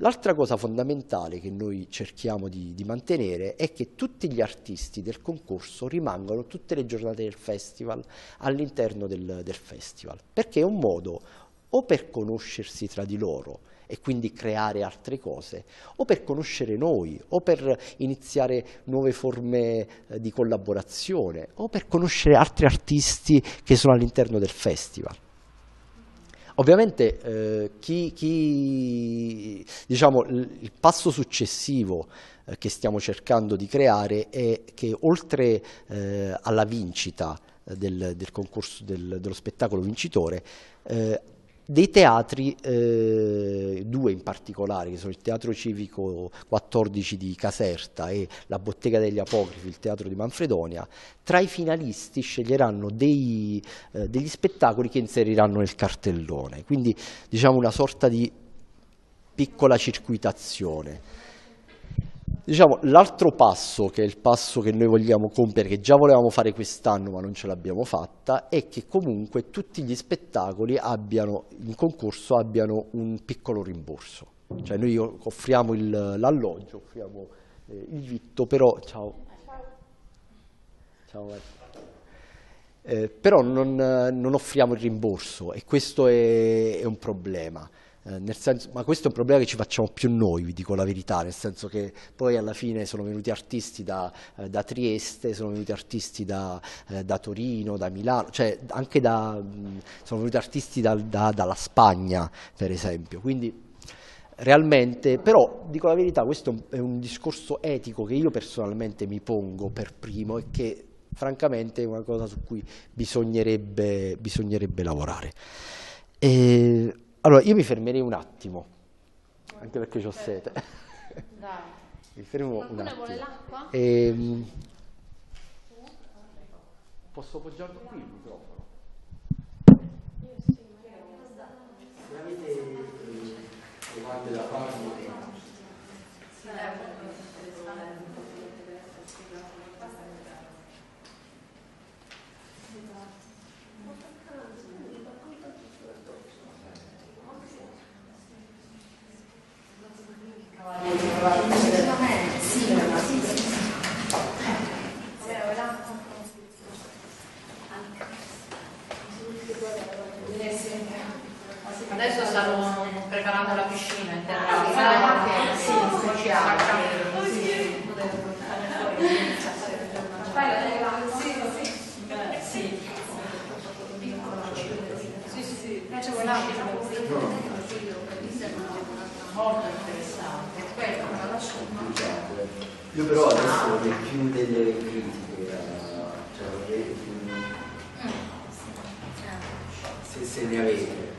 L'altra cosa fondamentale che noi cerchiamo di, di, mantenere è che tutti gli artisti del concorso rimangano tutte le giornate del festival all'interno del, del festival, perché è un modo o per conoscersi tra di loro e quindi creare altre cose, o per conoscere noi, o per iniziare nuove forme eh, di collaborazione, o per conoscere altri artisti che sono all'interno del festival. Ovviamente eh, chi, chi, diciamo, il passo successivo eh, che stiamo cercando di creare è che oltre eh, alla vincita eh, del, del concorso del, dello spettacolo vincitore, dei teatri, eh, due in particolare, che sono il Teatro Civico 14 di Caserta e la Bottega degli Apocrifi, il Teatro di Manfredonia, tra i finalisti sceglieranno dei, eh, degli spettacoli che inseriranno nel cartellone, quindi diciamo una sorta di piccola circuitazione. Diciamo, l'altro passo, che è il passo che noi vogliamo compiere, che già volevamo fare quest'anno ma non ce l'abbiamo fatta, è che comunque tutti gli spettacoli abbiano, in concorso abbiano un piccolo rimborso. Cioè noi offriamo l'alloggio, offriamo eh, il vitto, però... Ciao. Ciao. Eh, però non, non, offriamo il rimborso e questo è, è un problema. Eh, nel senso, ma questo è un problema che ci facciamo più noi, vi dico la verità, nel senso che poi alla fine sono venuti artisti da, eh, da Trieste, sono venuti artisti da, eh, da, Torino, da Milano, cioè anche da, mh, sono venuti artisti dalla Spagna per esempio, quindi realmente, però dico la verità, questo è un discorso etico che io personalmente mi pongo per primo e che francamente è una cosa su cui bisognerebbe, bisognerebbe lavorare. E allora, io mi fermerei un attimo, anche perché ho sete. Dai. mi fermo un attimo. vuole l'acqua? Ehm... Posso appoggiarlo qui il microfono? Io sì, Se avete domande da fare, Gracias. delle critiche, a, eh, cioè, eh, se, se, ne avete,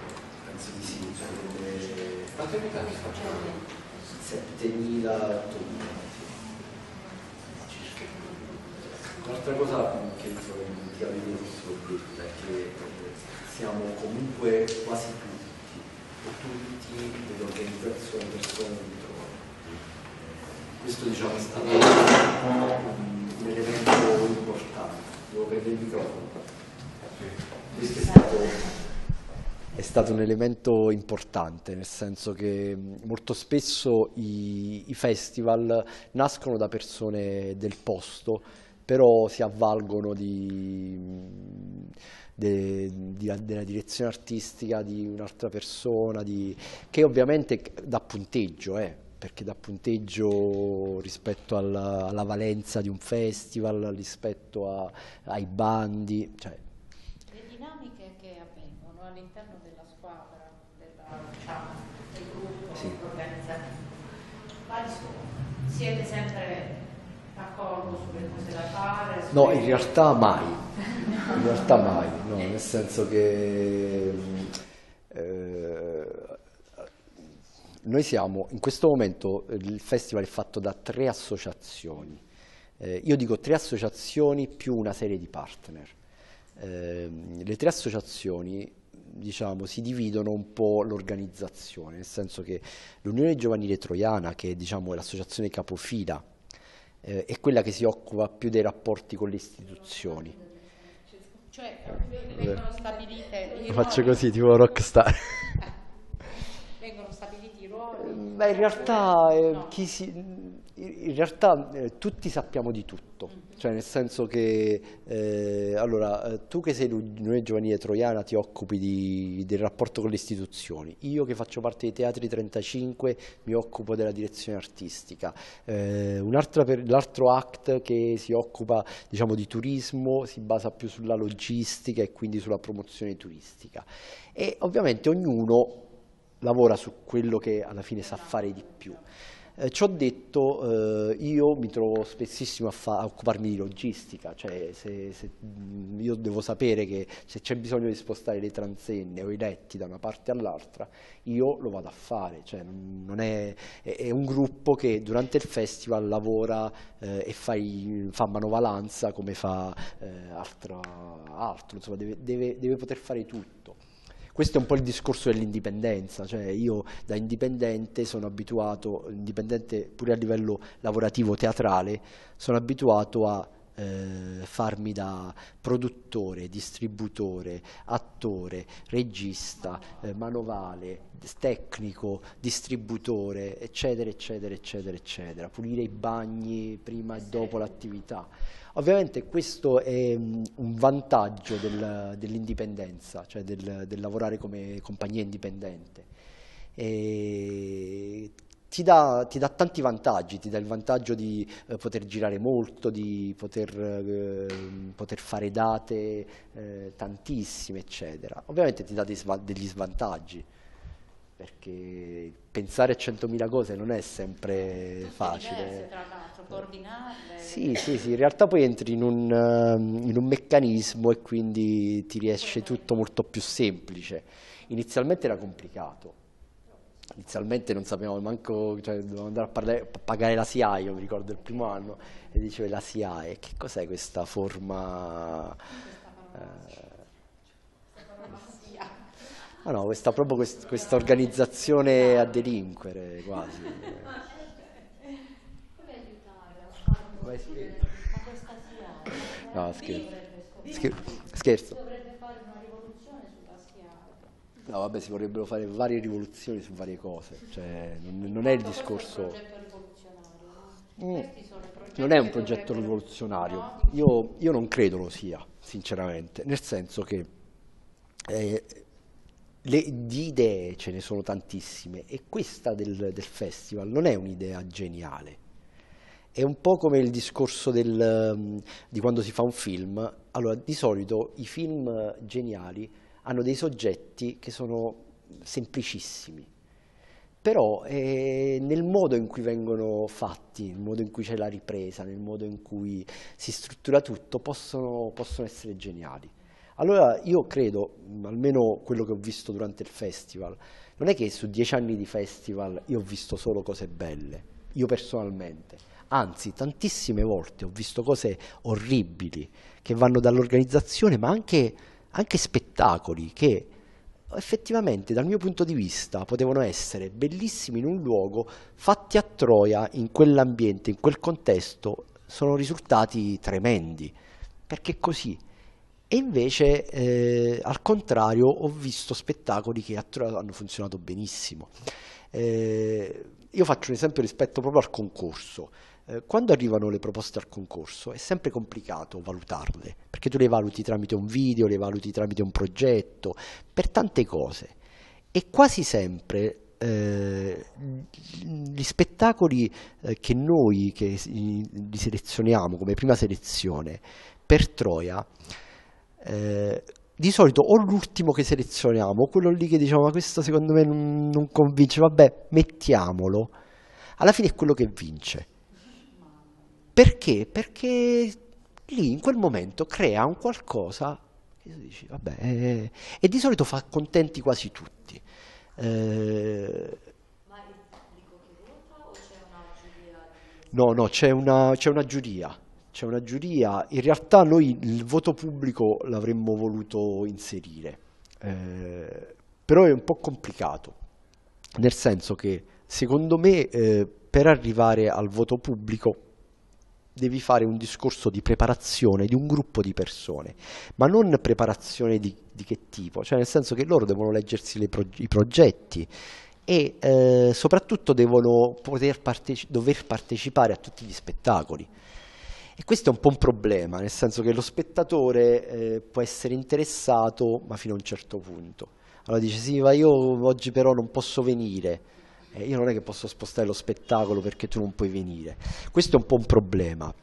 penso di sì, cioè delle... Quante unità vi facciamo? 7.000 Un'altra cosa che avete posso detto è che eh, siamo comunque quasi tutti, tutti delle organizzazioni persone di trono. Questo diciamo è stato È stato un elemento importante, nel senso che molto spesso i, i festival nascono da persone del posto, però si avvalgono di, de, di, della direzione artistica di un'altra persona, di, che ovviamente dà punteggio, eh, perché dà punteggio rispetto alla, alla valenza di un festival, rispetto a, ai bandi. Cioè. Le dinamiche che avvengono all'interno della squadra, della, diciamo, del gruppo sì. organizzativo, quali sono? Siete sempre d'accordo sulle cose da fare? Sulle... No, in realtà mai, in realtà mai, no, nel senso che... Mm, eh, noi siamo, in questo momento il festival è fatto da tre associazioni, eh, io dico tre associazioni più una serie di partner. Eh, le tre associazioni diciamo, si dividono un po' l'organizzazione, nel senso che l'Unione Giovanile Troiana, che è diciamo, l'associazione capofila, eh, è quella che si occupa più dei rapporti con le istituzioni. Cioè, vengono stabilite... Faccio così, tipo rockstar. Ma in realtà, eh, no. si, in realtà eh, tutti sappiamo di tutto, cioè nel senso che eh, allora, eh, tu che sei l'Unione Giovanile Troiana ti occupi di, del rapporto con le istituzioni, io che faccio parte dei Teatri 35 mi occupo della direzione artistica, eh, l'altro ACT che si occupa diciamo, di turismo si basa più sulla logistica e quindi sulla promozione turistica e ovviamente ognuno lavora su quello che alla fine sa fare di più. Eh, ciò detto, eh, io mi trovo spessissimo a, a, occuparmi di logistica, cioè se, se mm, io devo sapere che se c'è bisogno di spostare le transenne o i letti da una parte all'altra, io lo vado a fare, cioè, è, è, un gruppo che durante il festival lavora eh, e fa, fa, manovalanza come fa eh, altro, altro. Insomma, deve, deve, deve poter fare tutto questo è un po' il discorso dell'indipendenza, cioè io da indipendente sono abituato, indipendente pure a livello lavorativo teatrale, sono abituato a eh, farmi da produttore, distributore, attore, regista, eh, manovale, tecnico, distributore, eccetera, eccetera, eccetera, eccetera, pulire i bagni prima e dopo l'attività Ovviamente questo è mm, un vantaggio del, dell'indipendenza, cioè del, del, lavorare come compagnia indipendente. E ti dà, ti dà, tanti vantaggi, ti dà il vantaggio di eh, poter girare molto, di poter, eh, poter fare date eh, tantissime, eccetera. Ovviamente ti dà sva degli svantaggi, perché pensare a 100.000 cose non è sempre facile coordinarle. Sì, sì, sì, in realtà poi entri in un, ehm, in un meccanismo e quindi ti riesce tutto molto più semplice. Inizialmente era complicato, inizialmente non sapevamo manco, cioè dovevamo andare a, parlare, a, pagare la SIAE, io mi ricordo il primo anno, e dicevo la SIAE, che cos'è questa forma... Eh, questa Ah no, questa, proprio quest, questa organizzazione a delinquere quasi. Eh, ma questa schiava. No, scherzo. Scherzo. scherzo. No, vabbè, si vorrebbero fare varie rivoluzioni su varie cose. Cioè, non, non è il discorso. Mm. Non è un progetto rivoluzionario, io, io, non credo lo sia, sinceramente, nel senso che eh, le, di idee ce ne sono tantissime e questa del, del festival non è un'idea geniale, è un po' come il discorso del, mm, di quando si fa un film. Allora, di solito i film geniali hanno dei soggetti che sono semplicissimi, però eh, nel modo in cui vengono fatti, nel modo in cui c'è la ripresa, nel modo in cui si struttura tutto, possono, possono essere geniali. Allora io credo, mm, almeno quello che ho visto durante il festival, non è che su dieci anni di festival io ho visto solo cose belle, io personalmente anzi tantissime volte ho visto cose orribili che vanno dall'organizzazione ma anche, anche spettacoli che effettivamente dal mio punto di vista potevano essere bellissimi in un luogo, fatti a Troia in quell'ambiente, in quel contesto, sono risultati tremendi, perché così. E invece eh, al contrario ho visto spettacoli che a Troia hanno funzionato benissimo. Eh, io faccio un esempio rispetto proprio al concorso. Eh, quando arrivano le proposte al concorso è sempre complicato valutarle, perché tu le valuti tramite un video, le valuti tramite un progetto, per tante cose. E quasi sempre eh, gli spettacoli eh, che noi che li selezioniamo come prima selezione per Troia eh, di solito o l'ultimo che selezioniamo o quello lì che diciamo ma questo secondo me non, non, convince vabbè mettiamolo alla fine è quello che vince perché? Perché lì in quel momento crea un qualcosa che tu dici, vabbè, eh, e di solito fa contenti quasi tutti. Eh, No, no, c'è una, c'è una, giuria. C'è una giuria. In realtà noi il voto pubblico l'avremmo voluto inserire, eh, però è un po' complicato, nel senso che secondo me eh, per arrivare al voto pubblico devi fare un discorso di preparazione di un gruppo di persone, ma non preparazione di, di che tipo, cioè nel senso che loro devono leggersi pro, i progetti e eh, soprattutto devono poter parteci dover partecipare a tutti gli spettacoli. E questo è un po' un problema, nel senso che lo spettatore eh, può essere interessato, ma fino a un certo punto. Allora dice, sì, ma io oggi però non posso venire eh, io non è che posso spostare lo spettacolo perché tu non puoi venire. Questo è un po' un problema.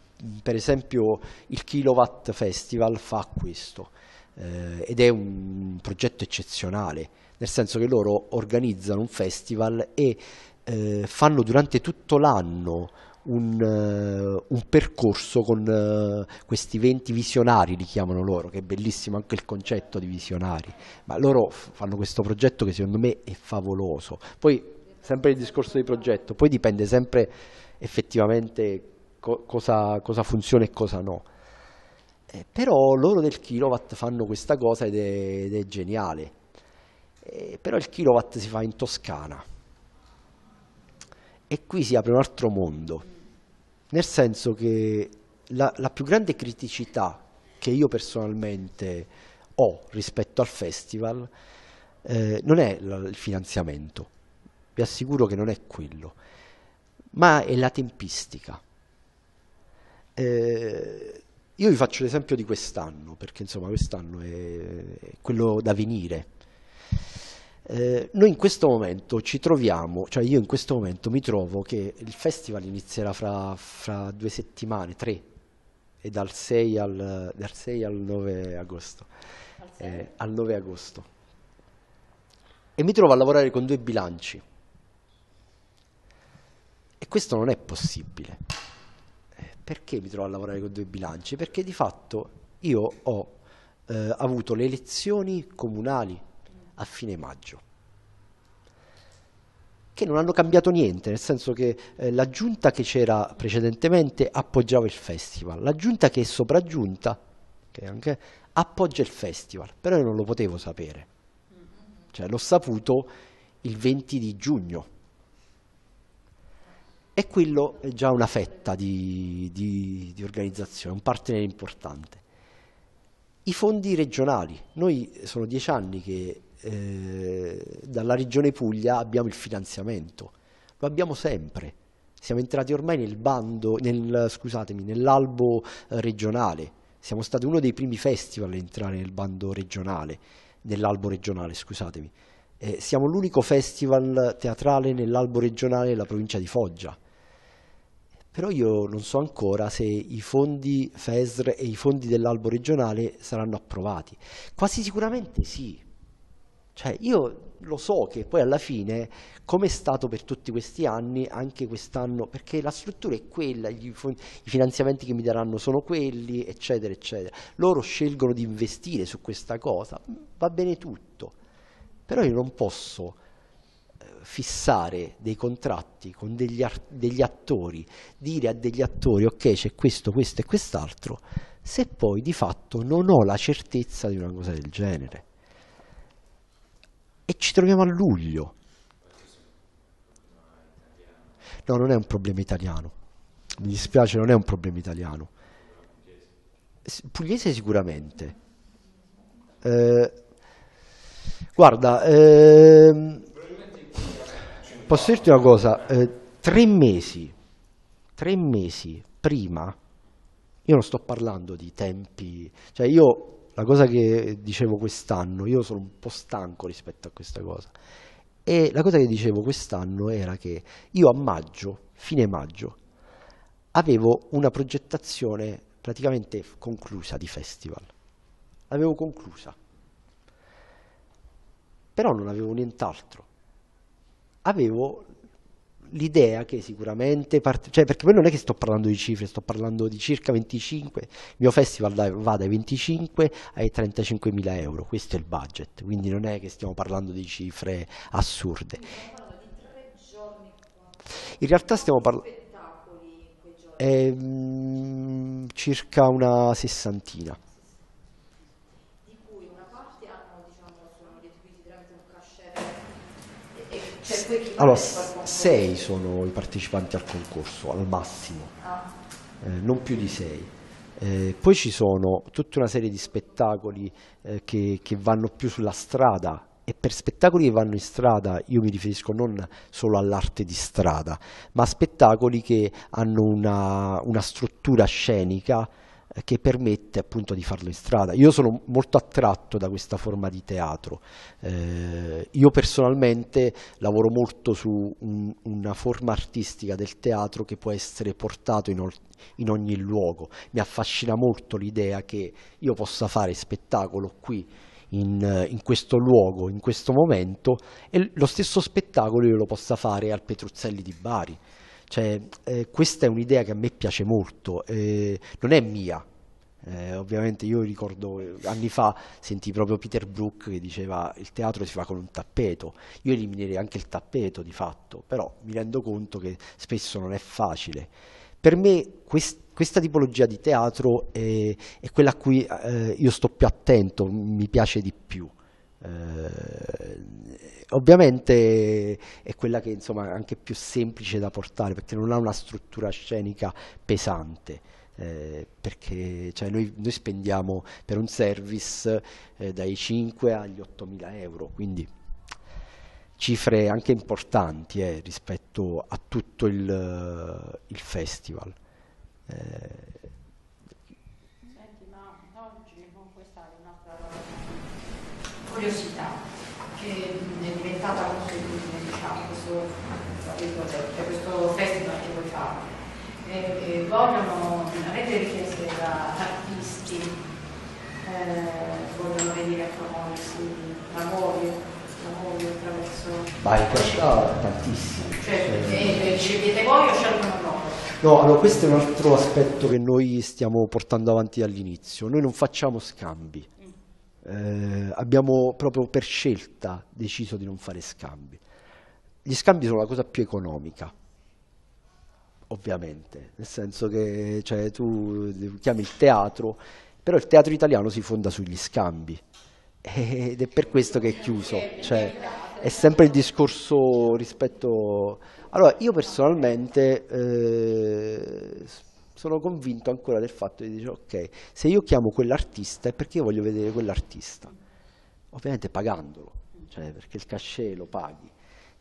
Per esempio il Kilowatt Festival fa questo eh, ed è un progetto eccezionale, nel senso che loro organizzano un festival e eh, fanno durante tutto l'anno un, uh, un, percorso con uh, questi 20 visionari, li chiamano loro, che è bellissimo anche il concetto di visionari, ma loro fanno questo progetto che secondo me è favoloso. Poi sempre il discorso di progetto, poi dipende sempre effettivamente co cosa, cosa, funziona e cosa no. Eh, però loro del kilowatt fanno questa cosa ed è, ed è geniale. Eh, però il kilowatt si fa in Toscana e qui si apre un altro mondo, nel senso che la, la più grande criticità che io personalmente ho rispetto al festival eh, non è il finanziamento, vi assicuro che non è quello, ma è la tempistica. Eh, io vi faccio l'esempio di quest'anno, perché insomma quest'anno è quello da venire. Eh, noi in questo momento ci troviamo, cioè io in questo momento mi trovo che il festival inizierà fra, fra due settimane, tre, e dal 6 al, dal 6 al 9 agosto. Al, eh, al 9 agosto. E mi trovo a lavorare con due bilanci. E questo non è possibile. Eh, perché mi trovo a lavorare con due bilanci? Perché di fatto io ho eh, avuto le elezioni comunali a fine maggio che non hanno cambiato niente, nel senso che eh, la giunta che c'era precedentemente appoggiava il festival, la giunta che è sopraggiunta okay, anche, appoggia il festival, però io non lo potevo sapere, cioè l'ho saputo il 20 di giugno, e quello è già una fetta di, di, di organizzazione, un partner importante. I fondi regionali, noi sono dieci anni che eh, dalla regione Puglia abbiamo il finanziamento, lo abbiamo sempre, siamo entrati ormai nel bando, nel, scusatemi, nell'albo regionale, siamo stati uno dei primi festival a entrare nel bando regionale, nell'albo regionale, scusatemi. Eh, siamo l'unico festival teatrale nell'albo regionale della provincia di Foggia però io non so ancora se i fondi FESR e i fondi dell'albo regionale saranno approvati. Quasi sicuramente sì. Cioè, io lo so che poi alla fine, come è stato per tutti questi anni, anche quest'anno, perché la struttura è quella, fondi, i finanziamenti che mi daranno sono quelli, eccetera, eccetera. Loro scelgono di investire su questa cosa, va bene tutto, però io non posso fissare dei contratti con degli, degli, attori, dire a degli attori ok c'è questo, questo e quest'altro, se poi di fatto non ho la certezza di una cosa del genere. E ci troviamo a luglio. No, non è un problema italiano. Mi dispiace, non è un problema italiano. Pugliese sicuramente. Eh, guarda, ehm, Posso dirti una cosa, eh, tre mesi, tre mesi prima, io non sto parlando di tempi, cioè io la cosa che dicevo quest'anno, io sono un po' stanco rispetto a questa cosa, e la cosa che dicevo quest'anno era che io a maggio, fine maggio, avevo una progettazione praticamente conclusa di festival, l'avevo conclusa, però non avevo nient'altro avevo l'idea che sicuramente, parte, cioè perché poi non è che sto parlando di cifre, sto parlando di circa 25, il mio festival da, va dai 25 ai 35 mila euro, questo è il budget, quindi non è che stiamo parlando di cifre assurde. In realtà stiamo parlando... Ehm, circa una sessantina. Cioè, allora, sei sono i partecipanti al concorso, al massimo, ah. eh, non più di sei. Eh, poi ci sono tutta una serie di spettacoli eh, che, che, vanno più sulla strada e per spettacoli che vanno in strada io mi riferisco non solo all'arte di strada, ma a spettacoli che hanno una, una struttura scenica che permette appunto di farlo in strada. Io sono molto attratto da questa forma di teatro. Eh, io personalmente lavoro molto su un, una forma artistica del teatro che può essere portato in, in ogni luogo. Mi affascina molto l'idea che io possa fare spettacolo qui in, in, questo luogo, in questo momento, e lo stesso spettacolo io lo possa fare al Petruzzelli di Bari, cioè, eh, questa è un'idea che a me piace molto, eh, non è mia. Eh, ovviamente io ricordo eh, anni fa sentì proprio Peter Brook che diceva il teatro si fa con un tappeto, io eliminerei anche il tappeto di fatto, però mi rendo conto che spesso non è facile. Per me questa questa tipologia di teatro è, è quella a cui eh, io sto più attento, mi piace di più. Eh, ovviamente è quella che insomma è anche più semplice da portare perché non ha una struttura scenica pesante. Eh, perché cioè, noi, noi, spendiamo per un service eh, dai 5 agli 8 mila euro, quindi cifre anche importanti eh, rispetto a tutto il, il festival. Eh, curiosità che è diventata consuetudine diciamo, questo, cioè questo festival che voi fate. E, e vogliono, avete richieste da artisti, eh, vogliono venire a promuoversi lavori, lavori attraverso... Ma in realtà ah, tantissimi. Cioè, cioè... Eh, e, eh, scegliete voi o scelgono loro? No, allora questo è un altro aspetto che noi stiamo portando avanti dall'inizio. Noi non facciamo scambi eh, abbiamo proprio per scelta deciso di non fare scambi. Gli scambi sono la cosa più economica, ovviamente, nel senso che cioè, tu eh, chiami il teatro, però il teatro italiano si fonda sugli scambi eh, ed è per questo che è chiuso, cioè, è sempre il discorso rispetto... Allora, io personalmente... Eh, sono convinto ancora del fatto di dire ok, se io chiamo quell'artista è perché voglio vedere quell'artista, ovviamente pagandolo, cioè perché il cachet lo paghi.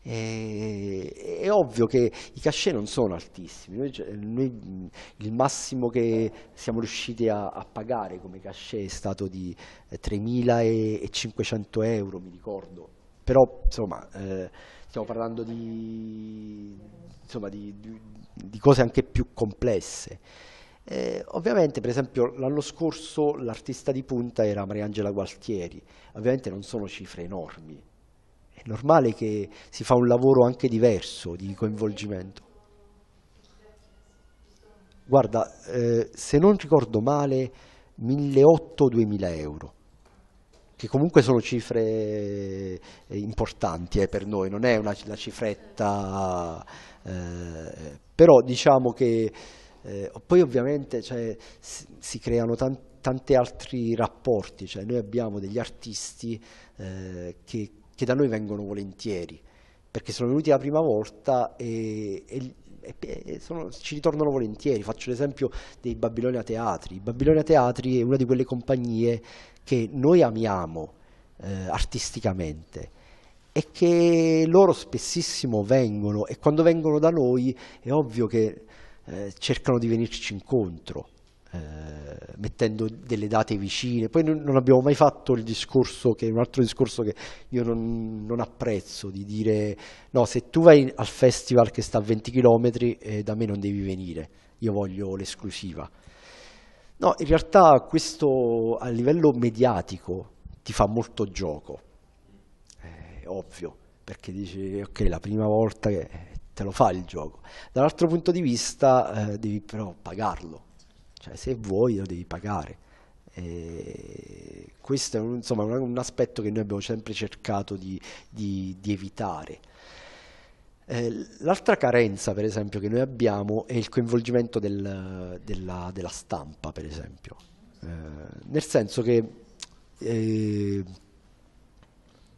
E, è ovvio che i cachet non sono altissimi, noi, cioè, noi, il massimo che siamo riusciti a, a, pagare come cachet è stato di 3.500 eh, euro, mi ricordo, però insomma eh, stiamo parlando di, insomma, di, di di cose anche più complesse. Eh, ovviamente, per esempio, l'anno scorso l'artista di punta era Mariangela Gualtieri, ovviamente non sono cifre enormi, è normale che si fa un lavoro anche diverso di coinvolgimento. Guarda, eh, se non ricordo male, 1.800-2.000 euro, che comunque sono cifre eh, importanti eh, per noi, non è una, una cifretta eh, però diciamo che eh, poi ovviamente cioè, si, si, creano tan, tanti altri rapporti, cioè noi abbiamo degli artisti eh, che, che, da noi vengono volentieri, perché sono venuti la prima volta e, e sono, ci ritornano volentieri. Faccio l'esempio dei Babilonia Teatri. Babilonia Teatri è una di quelle compagnie che noi amiamo eh, artisticamente è che loro spessissimo vengono e quando vengono da noi è ovvio che eh, cercano di venirci incontro eh, mettendo delle date vicine poi non abbiamo mai fatto il discorso che è un altro discorso che io non, non, apprezzo di dire no se tu vai al festival che sta a 20 km eh, da me non devi venire io voglio l'esclusiva no in realtà questo a livello mediatico ti fa molto gioco ovvio, perché dici ok la prima volta che te lo fa il gioco. Dall'altro punto di vista eh, devi però pagarlo, cioè se vuoi lo devi pagare. E questo è un, insomma, un, un, aspetto che noi abbiamo sempre cercato di, di, di evitare. Eh, l'altra carenza, per esempio, che noi abbiamo è il coinvolgimento del, della, della, stampa, per esempio. Eh, nel senso che eh,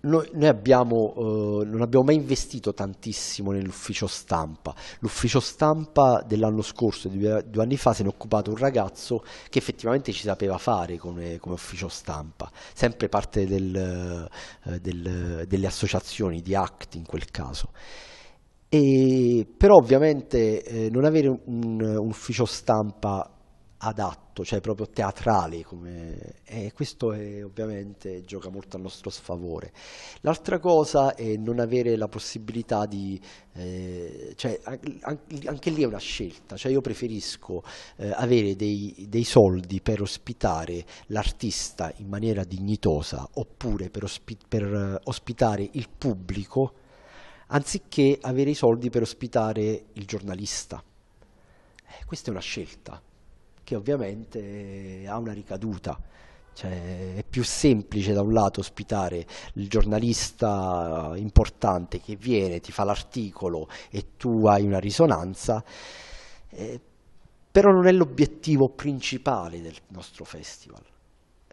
noi, noi abbiamo, eh, non abbiamo mai investito tantissimo nell'ufficio stampa. L'ufficio stampa dell'anno scorso, due, due anni fa, se ne è occupato un ragazzo che effettivamente ci sapeva fare come, come ufficio stampa, sempre parte del, eh, del, delle associazioni di ACT in quel caso. E, però ovviamente eh, non avere un, un ufficio stampa adatto, cioè proprio teatrale. come... e questo è, ovviamente gioca molto a nostro sfavore. L'altra cosa è non avere la possibilità di, eh, cioè, anche, anche, lì è una scelta, cioè io preferisco eh, avere dei, dei, soldi per ospitare l'artista in maniera dignitosa oppure per, ospi- per eh, ospitare il pubblico anziché avere i soldi per ospitare il giornalista. Eh, questa è una scelta che ovviamente ha una ricaduta. Cioè, è più semplice da un lato ospitare il giornalista importante che viene, ti fa l'articolo e tu hai una risonanza, eh, però non è l'obiettivo principale del nostro festival.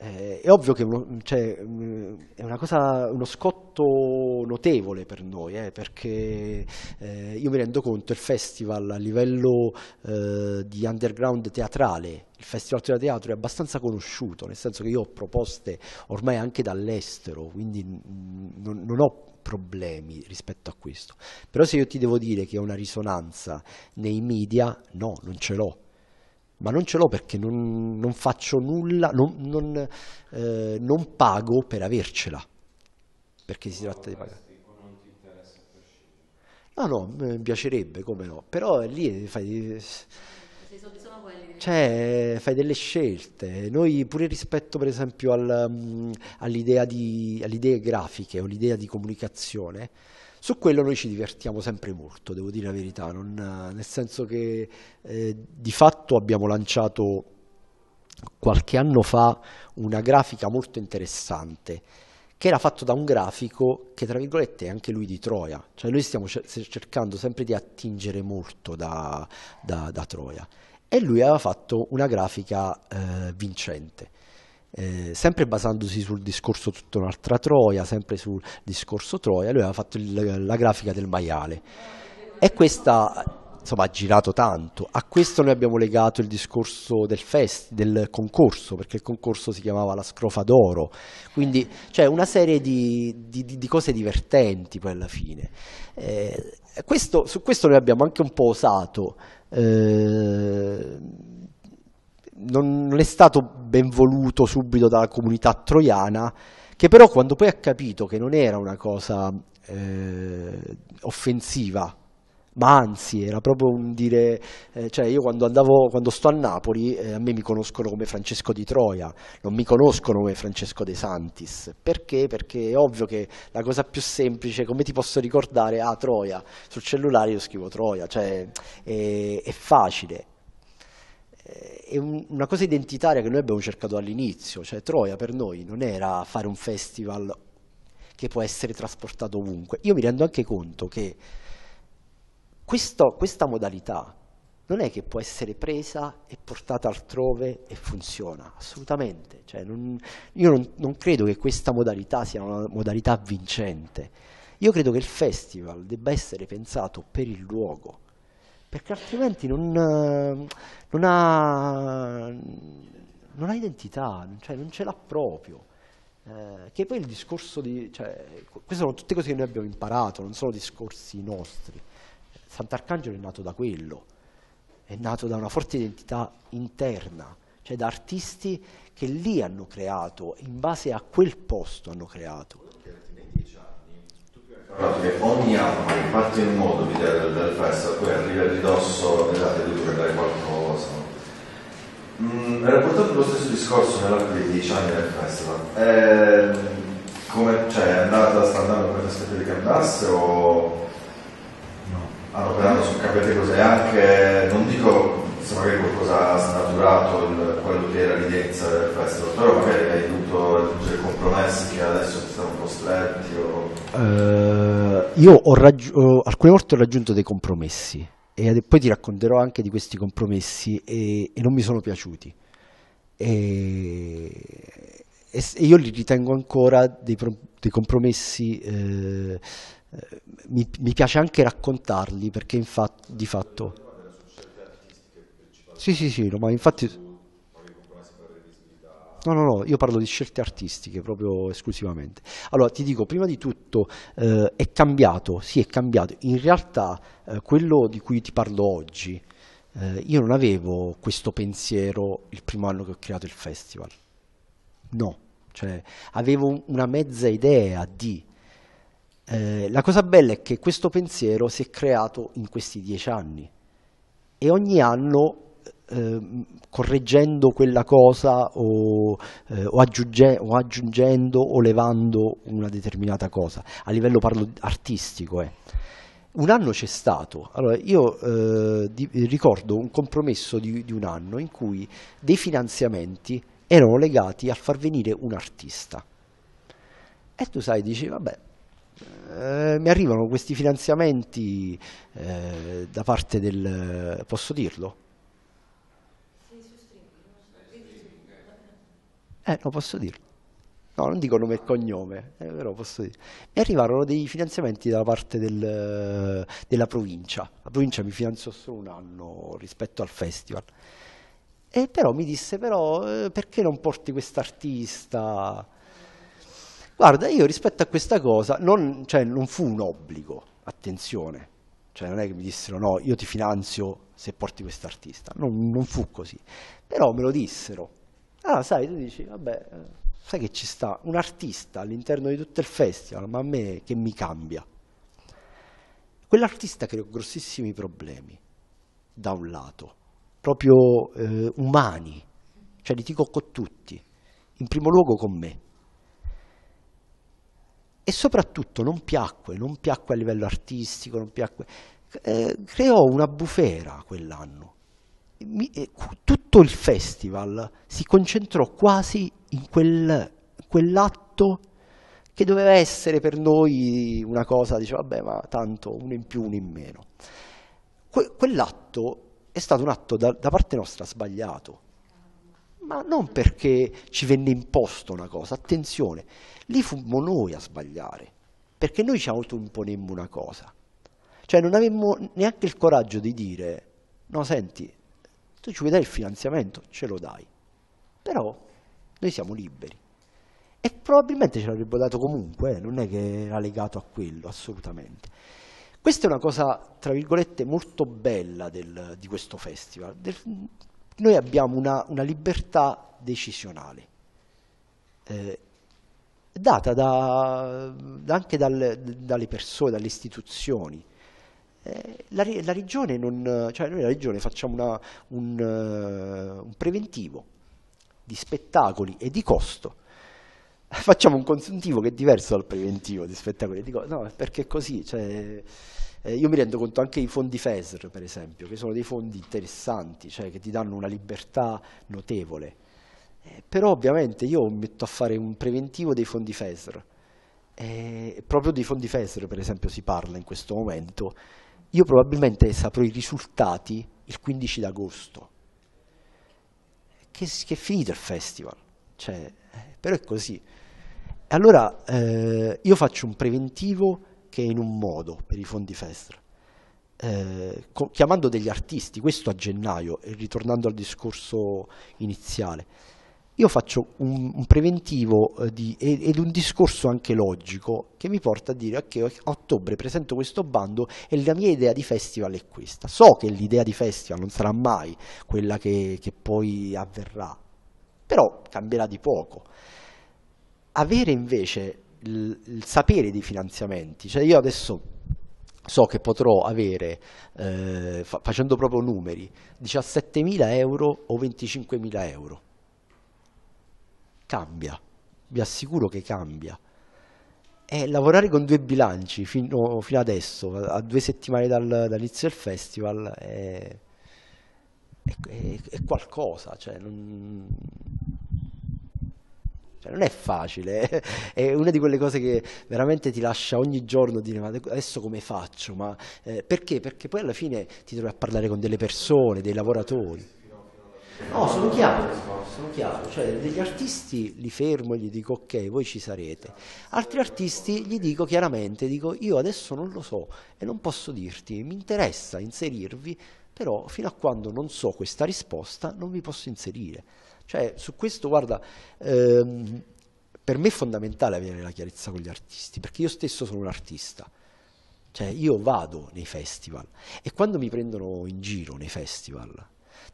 Eh, è ovvio che uno, cioè, mm, è una cosa, uno scotto notevole per noi, eh, perché eh, io mi rendo conto che il festival a livello eh, di underground teatrale, il Festival Teatro Teatro è abbastanza conosciuto, nel senso che io ho proposte ormai anche dall'estero, quindi mm, non, non ho problemi rispetto a questo. Però se io ti devo dire che ho una risonanza nei media, no, non ce l'ho ma non ce l'ho perché non, non faccio nulla, non, non, eh, non, pago per avercela, perché si tratta di pagare. No, no, mi piacerebbe, come no, però lì eh, fai... Cioè, fai delle scelte. Noi pure rispetto per esempio al, mm, all'idea, di, all'idea grafiche o l'idea di comunicazione, su quello noi ci divertiamo sempre molto, devo dire la verità, non, nel senso che eh, di fatto abbiamo lanciato qualche anno fa una grafica molto interessante che era fatto da un grafico che tra virgolette è anche lui di Troia, cioè noi stiamo cercando sempre di attingere molto da, da, da Troia e lui aveva fatto una grafica eh, vincente eh, sempre basandosi sul discorso tutta un'altra Troia, sempre sul discorso Troia, lui aveva fatto il, la grafica del maiale. E questa insomma ha girato tanto. A questo noi abbiamo legato il discorso del, fest, del concorso, perché il concorso si chiamava La Scrofa d'Oro, quindi c'è cioè, una serie di, di, di, cose divertenti poi alla fine. Eh, questo, su questo noi abbiamo anche un po' osato. Eh, non, non è stato ben voluto subito dalla comunità troiana, che però quando poi ha capito che non era una cosa eh, offensiva, ma anzi era proprio un dire, eh, cioè io quando, andavo, quando sto a Napoli eh, a me mi conoscono come Francesco di Troia, non mi conoscono come Francesco De Santis, perché? Perché è ovvio che la cosa più semplice, come ti posso ricordare, ah Troia, sul cellulare io scrivo Troia, cioè è, è facile, eh, è una cosa identitaria che noi abbiamo cercato all'inizio, cioè Troia per noi non era fare un festival che può essere trasportato ovunque. Io mi rendo anche conto che questo, questa modalità non è che può essere presa e portata altrove e funziona, assolutamente. Cioè non, io non, non credo che questa modalità sia una modalità vincente. Io credo che il festival debba essere pensato per il luogo, perché altrimenti non, eh, non, ha, non ha, identità, cioè non ce l'ha proprio. Eh, che poi il discorso di... Cioè, queste sono tutte cose che noi abbiamo imparato, non sono discorsi nostri. Sant'Arcangelo è nato da quello, è nato da una forte identità interna, cioè da artisti che lì hanno creato, in base a quel posto hanno creato. Che ogni anno in parte in modo l'idea del, del festival poi arriva di dosso ridosso date di dare qualcosa. Mm, portato lo stesso discorso nell'arco dei dieci anni del festival. È, ehm, come, cioè, è andata, sta andando come aspetto di che andasse o no. hanno operato su capite cose anche, non dico se magari qualcosa ha snaturato il, quello che era l'idea del festival, però magari hai dovuto aggiungere compromessi che adesso stiamo costretti? O... Uh, io ho raggi- alcune volte ho raggiunto dei compromessi e poi ti racconterò anche di questi compromessi e, e non mi sono piaciuti. E, e, io li ritengo ancora dei, pro, dei compromessi, eh, mi, mi, piace anche raccontarli perché infatti, di fatto... Sì, sì, sì, ma infatti No, no, no, io parlo di scelte artistiche proprio esclusivamente. Allora, ti dico, prima di tutto eh, è cambiato, sì è cambiato. In realtà eh, quello di cui ti parlo oggi, eh, io non avevo questo pensiero il primo anno che ho creato il festival. No, cioè avevo una mezza idea di... Eh, la cosa bella è che questo pensiero si è creato in questi dieci anni e ogni anno Ehm, correggendo quella cosa o, eh, o, aggiunge, o, aggiungendo o levando una determinata cosa. A livello parlo artistico. Eh. Un anno c'è stato, allora io eh, di, ricordo un compromesso di, di un anno in cui dei finanziamenti erano legati a far venire un artista. E tu sai, dici, vabbè, eh, mi arrivano questi finanziamenti eh, da parte del, posso dirlo? Eh, lo posso dire. No, non dico nome e cognome, eh, però posso dire. Mi arrivarono dei finanziamenti da parte del, della provincia. La provincia mi finanziò solo un anno rispetto al festival. E però mi disse, però, eh, perché non porti quest'artista? Guarda, io rispetto a questa cosa, non, cioè, non fu un obbligo, attenzione, cioè non è che mi dissero no, io ti finanzio se porti quest'artista, non, non fu così, però me lo dissero Ah, sai, tu dici, vabbè, eh, sai che ci sta un artista all'interno di tutto il festival, ma a me che mi cambia. Quell'artista crea grossissimi problemi, da un lato, proprio eh, umani, cioè litigo con tutti, in primo luogo con me. E soprattutto non piacque, non piacque a livello artistico, non piacque. Eh, creò una bufera quell'anno eh, tutto il festival si concentrò quasi in quel, quell'atto che doveva essere per noi una cosa, diceva, vabbè, ma tanto uno in più, uno in meno. Que- quell'atto è stato un atto da, da parte nostra sbagliato, ma non perché ci venne imposto una cosa, attenzione, lì fummo noi a sbagliare, perché noi ci autoimponemmo una cosa. Cioè non avemmo neanche il coraggio di dire, no senti, tu ci vuoi dare il finanziamento, ce lo dai. Però noi siamo liberi. E probabilmente ce l'avrebbero dato comunque, eh? non è che era legato a quello, assolutamente. Questa è una cosa, tra virgolette, molto bella del, di questo festival. Del, noi abbiamo una, una libertà decisionale, eh, data da, anche dal, dalle persone, dalle istituzioni eh, la, la, regione non, cioè noi la regione facciamo una, un, eh, un preventivo di spettacoli e di costo facciamo un consuntivo che è diverso dal preventivo di spettacoli. e di costo no, perché è così, cioè, eh, io mi rendo conto anche i fondi FESR, per esempio, che sono dei fondi interessanti, cioè, che ti danno una libertà notevole. Eh, però ovviamente io metto a fare un preventivo dei fondi FESR. Eh, proprio dei fondi FESR, per esempio, si parla in questo momento io probabilmente saprò i risultati il 15 d'agosto. Che, che è finito il festival, cioè, eh, però è così. Allora eh, io faccio un preventivo che è in un modo per i fondi FESR, eh, chiamando degli artisti, questo a gennaio, e ritornando al discorso iniziale io faccio un, un preventivo eh, di, ed un discorso anche logico che mi porta a dire che okay, a ottobre presento questo bando e la mia idea di festival è questa. So che l'idea di festival non sarà mai quella che, che poi avverrà, però cambierà di poco. Avere invece il, il sapere dei finanziamenti, cioè io adesso so che potrò avere, eh, fa facendo proprio numeri, 17.000 euro o 25.000 euro cambia, vi assicuro che cambia. E lavorare con due bilanci fino, fino adesso, a due settimane dal, dall'inizio del festival, è, è, è qualcosa. Cioè non, cioè non, è facile, eh. è, una di quelle cose che veramente ti lascia ogni giorno dire ma adesso come faccio? Ma, eh, perché? Perché poi alla fine ti trovi a parlare con delle persone, dei lavoratori. No, sono chiaro, sono chiaro, cioè degli artisti li fermo e gli dico ok, voi ci sarete, altri artisti gli dico chiaramente, dico io adesso non lo so e non posso dirti, mi interessa inserirvi, però fino a quando non so questa risposta non vi posso inserire. Cioè su questo guarda, ehm, per me è fondamentale avere la chiarezza con gli artisti, perché io stesso sono un artista. Cioè io vado nei festival e quando mi prendono in giro nei festival,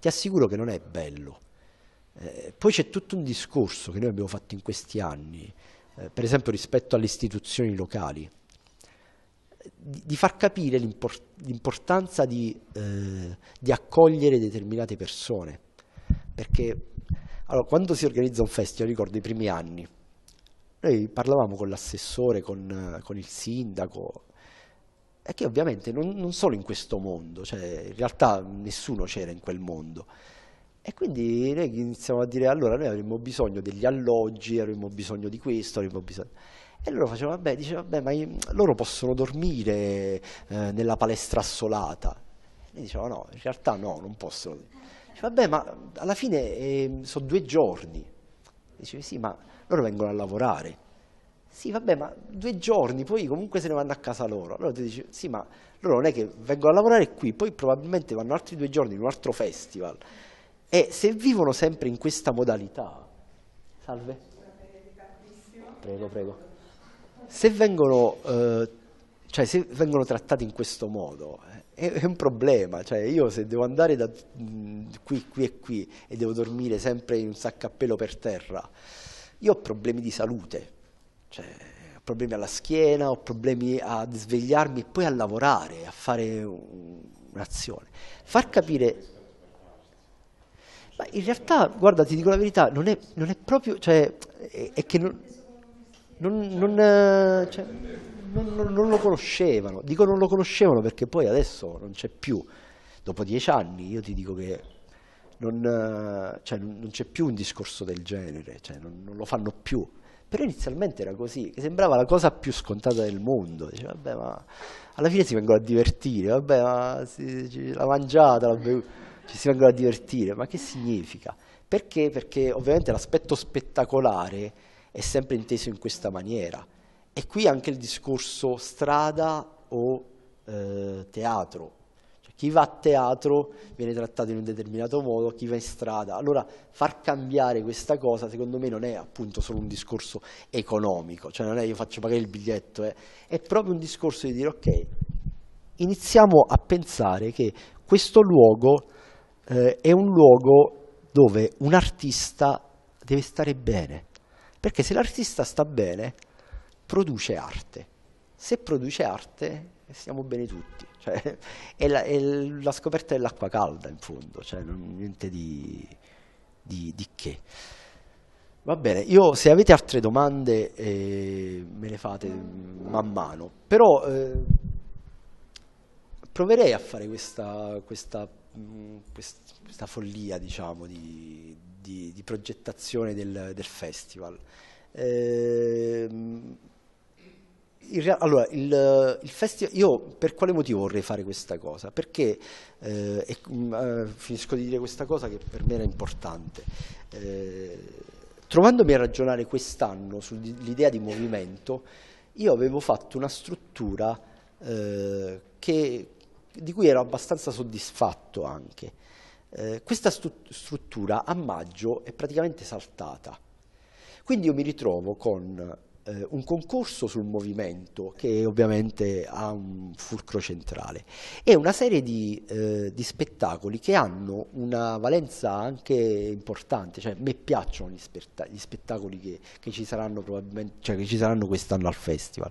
ti assicuro che non è bello. Eh, poi c'è tutto un discorso che noi abbiamo fatto in questi anni, eh, per esempio rispetto alle istituzioni locali, di, di far capire l'importanza di, eh, di, accogliere determinate persone. Perché allora, quando si organizza un festival, ricordo i primi anni, noi parlavamo con l'assessore, con, con il sindaco, è che ovviamente non, non solo in questo mondo, cioè in realtà nessuno c'era in quel mondo. E quindi noi iniziamo a dire allora noi avremmo bisogno degli alloggi, avremmo bisogno di questo, avremmo bisogno... E loro facevano, vabbè, dice, vabbè, ma loro possono dormire eh, nella palestra assolata. E noi dicevamo, no, in realtà no, non possono. Dice, vabbè, ma alla fine eh, sono due giorni. E dice, sì, ma loro vengono a lavorare sì vabbè ma due giorni poi comunque se ne vanno a casa loro allora ti dici sì ma loro non è che vengono a lavorare qui poi probabilmente vanno altri due giorni in un altro festival e se vivono sempre in questa modalità salve prego prego se vengono eh, cioè se vengono trattati in questo modo eh, è, è un problema, cioè, io se devo andare da mh, mm, qui, qui e qui e devo dormire sempre in un a pelo per terra, io ho problemi di salute, cioè, ho problemi alla schiena, ho problemi a svegliarmi e poi a lavorare, a fare un'azione. Far capire... Ma in realtà, guarda, ti dico la verità, non è, non è proprio... Cioè, è, è che non... non, non cioè, non, non, non, lo conoscevano. Dico non lo conoscevano perché poi adesso non c'è più. Dopo dieci anni io ti dico che non, cioè, non c'è più un discorso del genere, cioè, non, lo fanno più. Però inizialmente era così, che sembrava la cosa più scontata del mondo. Dice, vabbè, ma alla fine si vengono a divertire, vabbè, ma si, la mangiata, la bevuta, ci si vengono a divertire, ma che significa? Perché? Perché ovviamente l'aspetto spettacolare è sempre inteso in questa maniera. E qui anche il discorso strada o eh, teatro, chi va a teatro viene trattato in un determinato modo, chi va in strada. Allora far cambiare questa cosa secondo me non è appunto solo un discorso economico, cioè non è io faccio pagare il biglietto, eh. è proprio un discorso di dire ok, iniziamo a pensare che questo luogo eh, è un luogo dove un artista deve stare bene, perché se l'artista sta bene produce arte, se produce arte stiamo bene tutti. Cioè, è, la, è, la, scoperta dell'acqua calda in fondo, cioè non, niente di, di, di, che. Va bene, io se avete altre domande eh, me le fate man mano, però eh, proverei a fare questa, questa, mh, mm, quest, questa follia diciamo, di, di, progettazione del, del festival. Eh, real, allora, il, il festival, io per quale motivo vorrei fare questa cosa? Perché, eh, e, mm, eh, finisco di dire questa cosa che per me era importante, eh, trovandomi a ragionare quest'anno sull'idea di movimento, io avevo fatto una struttura eh, che, di cui ero abbastanza soddisfatto anche. Eh, questa struttura a maggio è praticamente saltata. Quindi io mi ritrovo con eh, un concorso sul movimento che ovviamente ha un fulcro centrale e una serie di, eh, di spettacoli che hanno una valenza anche importante, cioè a me piacciono gli, spetta gli spettacoli che, che, ci saranno probabilmente, cioè che ci saranno quest'anno al festival.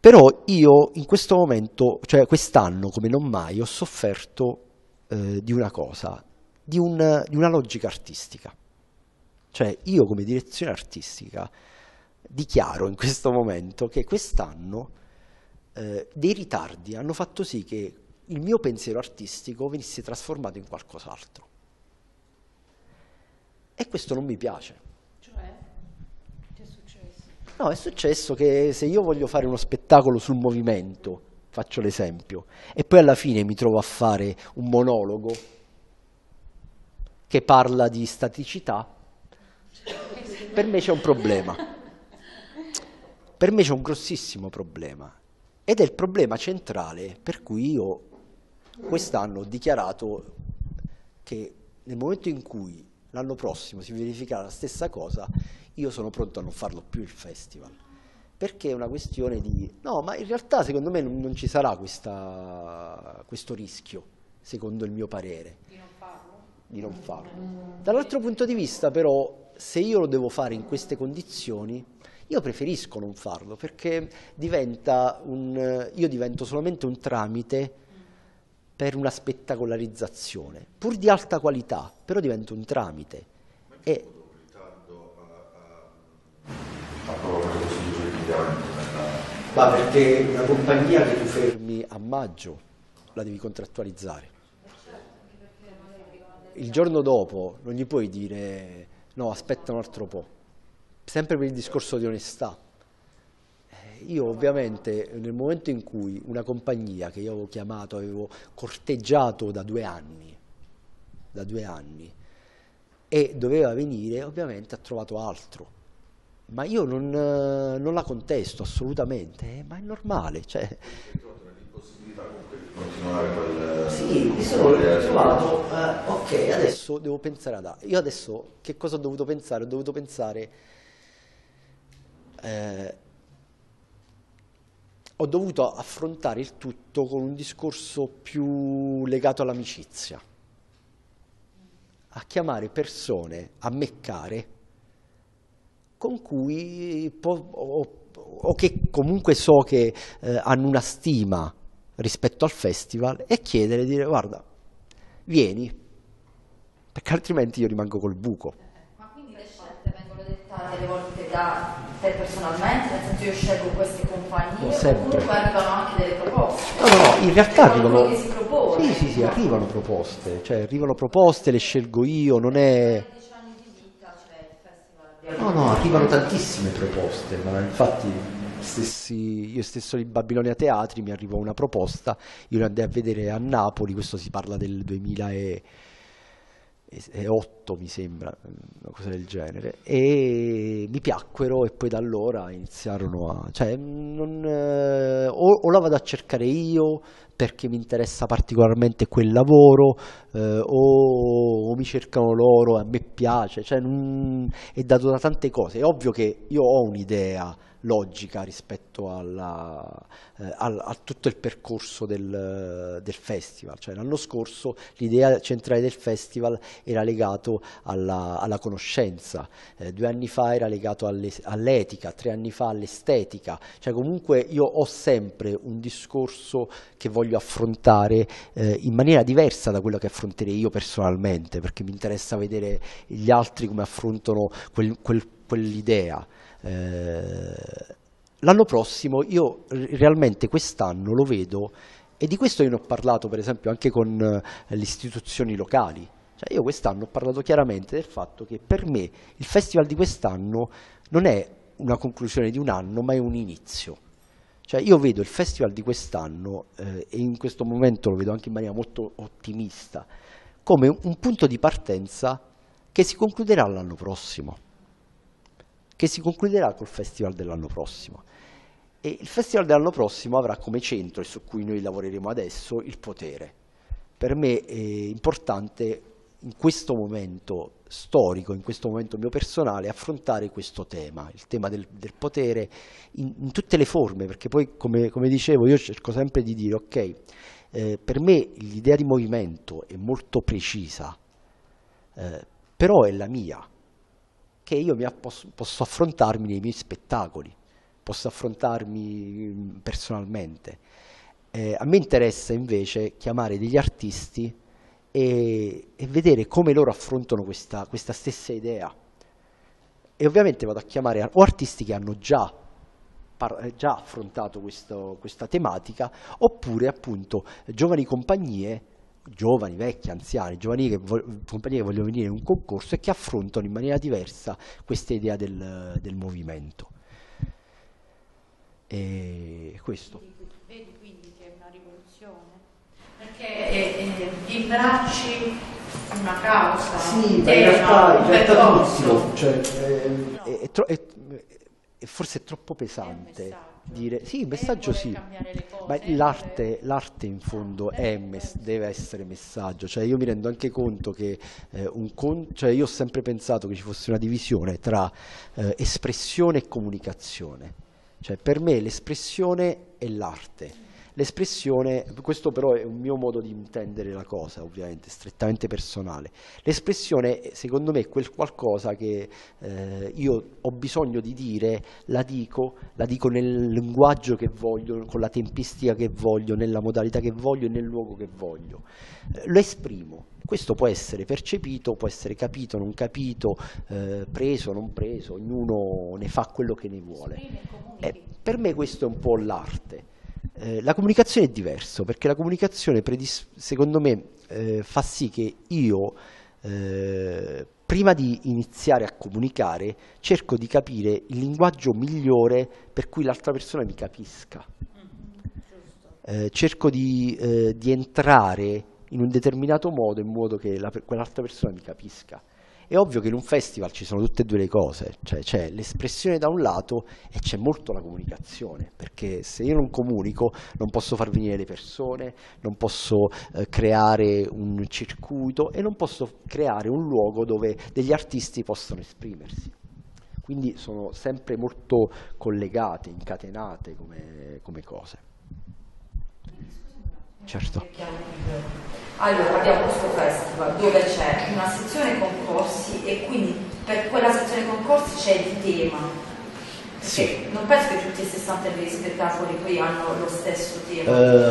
Però io in questo momento, cioè quest'anno come non mai, ho sofferto eh, di una cosa, di, un, di una logica artistica. Cioè io come direzione artistica dichiaro in questo momento che quest'anno eh, dei ritardi hanno fatto sì che il mio pensiero artistico venisse trasformato in qualcos'altro. E questo non mi piace. Cioè? Che è successo? No, è successo che se io voglio fare uno spettacolo sul movimento, faccio l'esempio, e poi alla fine mi trovo a fare un monologo che parla di staticità, cioè, per me c'è un problema per me c'è un grossissimo problema ed è il problema centrale per cui io quest'anno ho dichiarato che nel momento in cui l'anno prossimo si verificherà la stessa cosa, io sono pronto a non farlo più il festival. Perché è una questione di... No, ma in realtà secondo me non, non ci sarà questa, questo rischio, secondo il mio parere. Di non farlo? Di non farlo. Mm. Dall'altro punto di vista però, se io lo devo fare in queste condizioni, io preferisco non farlo perché diventa un, io divento solamente un tramite per una spettacolarizzazione, pur di alta qualità, però divento un tramite. Ma e, Ma perché una compagnia che tu fermi a maggio la devi contrattualizzare. Il giorno dopo non gli puoi dire no, aspetta un altro po' sempre per il discorso di onestà. Eh, io ovviamente nel momento in cui una compagnia che io avevo chiamato, avevo corteggiato da due anni, da due anni e doveva venire, ovviamente ha trovato altro. Ma io non, eh, non la contesto assolutamente, eh, ma è normale. Cioè. sì, mi sono trovato, eh, ok, adesso devo pensare ad altro. Io adesso che cosa ho dovuto pensare? Ho dovuto pensare eh, ho dovuto affrontare il tutto con un discorso più legato all'amicizia, a chiamare persone, a meccare, con cui o, o, che comunque so che eh, hanno una stima rispetto al festival e chiedere, dire guarda, vieni, perché altrimenti io rimango col buco. Ma quindi le scelte vengono dettate le volte da te personalmente, nel senso io scelgo queste compagnie, sempre. comunque arrivano anche delle proposte. No, no, no in realtà arrivano... Che si propone, sì, sì, sì, no? arrivano proposte, cioè arrivano proposte, le scelgo io, non è... No, no, arrivano tantissime proposte, ma infatti stessi, io stesso in Babilonia Teatri mi arrivò una proposta, io la andai a vedere a Napoli, questo si parla del 2000 e e 8 mi sembra, una cosa del genere, e mi piacquero e poi da allora iniziarono a... Cioè, non, eh, o, o, la vado a cercare io perché mi interessa particolarmente quel lavoro, eh, o, o, mi cercano loro e a me piace, cioè, non, è dato da tante cose. È ovvio che io ho un'idea logica rispetto alla, eh, al, a tutto il percorso del, del festival. Cioè, l'anno scorso l'idea centrale del festival era legata alla, alla, conoscenza, eh, due anni fa era legato all'etica, tre anni fa all'estetica. Cioè, comunque io ho sempre un discorso che voglio affrontare eh, in maniera diversa da quello che affronterei io personalmente, perché mi interessa vedere gli altri come affrontano quel, quel, quell'idea. Eh, l'anno prossimo io realmente quest'anno lo vedo e di questo io ne ho parlato per esempio anche con eh, le istituzioni locali. Cioè, io quest'anno ho parlato chiaramente del fatto che per me il festival di quest'anno non è una conclusione di un anno ma è un inizio. Cioè io vedo il festival di quest'anno, eh, e in questo momento lo vedo anche in maniera molto ottimista, come un punto di partenza che si concluderà l'anno prossimo che si concluderà col festival dell'anno prossimo. E il festival dell'anno prossimo avrà come centro, e su cui noi lavoreremo adesso, il potere. Per me è importante in questo momento storico, in questo momento mio personale, affrontare questo tema, il tema del, del potere in, in, tutte le forme, perché poi come, come dicevo io cerco sempre di dire, ok, eh, per me l'idea di movimento è molto precisa, eh, però è la mia, che io posso, posso affrontarmi nei miei spettacoli, posso affrontarmi personalmente. Eh, a me interessa invece chiamare degli artisti e, e vedere come loro affrontano questa, questa, stessa idea. E ovviamente vado a chiamare o artisti che hanno già, par, eh, già affrontato questo, questa tematica, oppure appunto giovani compagnie giovani, vecchi, anziani, giovani che compagnie che vogliono venire in un concorso e che affrontano in maniera diversa questa idea del, del movimento. E questo. Vedi quindi che è una rivoluzione, perché eh, eh, imbracci una causa, sì, in realtà, in realtà cioè, eh, no. è, è, è, forse è troppo pesante dire sì, il messaggio sì, ma cioè l'arte, l'arte, in fondo è, deve essere messaggio, cioè io mi rendo anche conto che eh, con, cioè io ho sempre pensato che ci fosse una divisione tra eh, espressione e comunicazione, cioè per me l'espressione è l'arte l'espressione, questo però è un mio modo di intendere la cosa, ovviamente, strettamente personale, l'espressione secondo me è quel qualcosa che eh, io ho bisogno di dire, la dico, la dico nel linguaggio che voglio, con la tempistica che voglio, nella modalità che voglio e nel luogo che voglio. Eh, lo esprimo, questo può essere percepito, può essere capito, non capito, eh, preso, non preso, ognuno ne fa quello che ne vuole. Eh, per me questo è un po' l'arte. Eh, la comunicazione è diverso perché la comunicazione secondo me eh, fa sì che io eh, prima di iniziare a comunicare cerco di capire il linguaggio migliore per cui l'altra persona mi capisca. Mm-hmm. Eh, cerco di, eh, di, entrare in un determinato modo in modo che quell'altra persona mi capisca. È ovvio che in un festival ci sono tutte e due le cose, cioè c'è l'espressione da un lato e c'è molto la comunicazione, perché se io non comunico non posso far venire le persone, non posso eh, creare un circuito e non posso creare un luogo dove degli artisti possano esprimersi quindi sono sempre molto collegate, incatenate come, come cose. Certo. Allora, abbiamo questo festival dove c'è una sezione concorsi e quindi per quella sezione concorsi c'è il tema sì. Non penso che tutti e 60 gli spettacoli qui hanno lo stesso tema.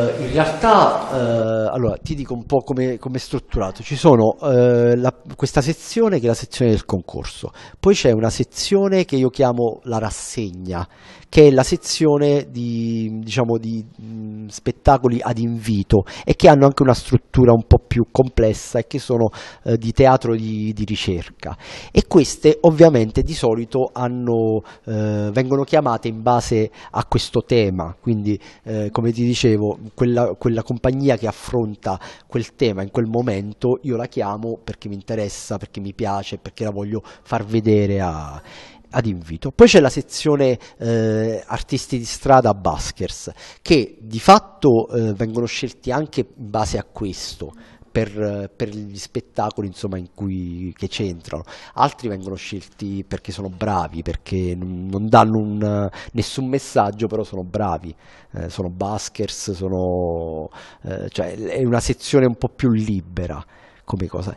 Uh, in realtà, uh, allora, ti dico un po' come, come è strutturato. Ci sono uh, la, questa sezione che è la sezione del concorso, poi c'è una sezione che io chiamo la rassegna, che è la sezione di, diciamo, di mh, mm, spettacoli ad invito e che hanno anche una struttura un po' più complessa e che sono di teatro di, di, ricerca. E queste ovviamente di solito hanno, vengono vengono chiamate in base a questo tema, quindi eh, come ti dicevo, quella, quella, compagnia che affronta quel tema in quel momento io la chiamo perché mi interessa, perché mi piace, perché la voglio far vedere a, ad invito. Poi c'è la sezione eh, artisti di strada Baskers che di fatto eh, vengono scelti anche in base a questo, per, per gli spettacoli insomma, in cui, che c'entrano, altri vengono scelti perché sono bravi, perché non danno un, nessun messaggio, però sono bravi, eh, sono baskers, sono, eh, cioè, è una sezione un po' più libera come cosa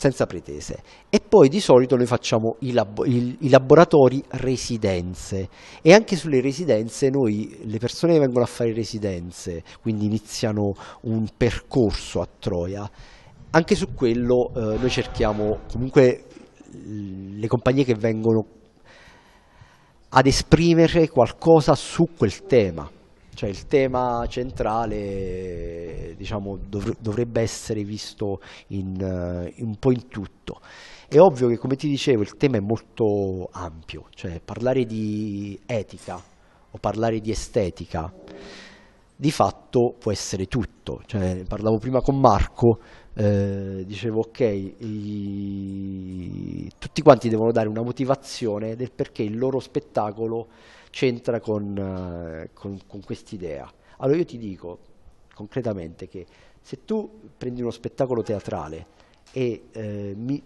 senza pretese. E poi di solito noi facciamo i, labo- i laboratori residenze e anche sulle residenze noi, le persone che vengono a fare residenze, quindi iniziano un percorso a Troia, anche su quello eh, noi cerchiamo comunque le compagnie che vengono ad esprimere qualcosa su quel tema cioè il tema centrale diciamo, dovr dovrebbe essere visto in, in eh, un po' in tutto. È ovvio che, come ti dicevo, il tema è molto ampio, cioè parlare di etica o parlare di estetica di fatto può essere tutto. Cioè, parlavo prima con Marco, eh, dicevo ok, i... tutti quanti devono dare una motivazione del perché il loro spettacolo c'entra con, eh, con, con quest'idea. Allora io ti dico concretamente che se tu prendi uno spettacolo teatrale e eh, mi,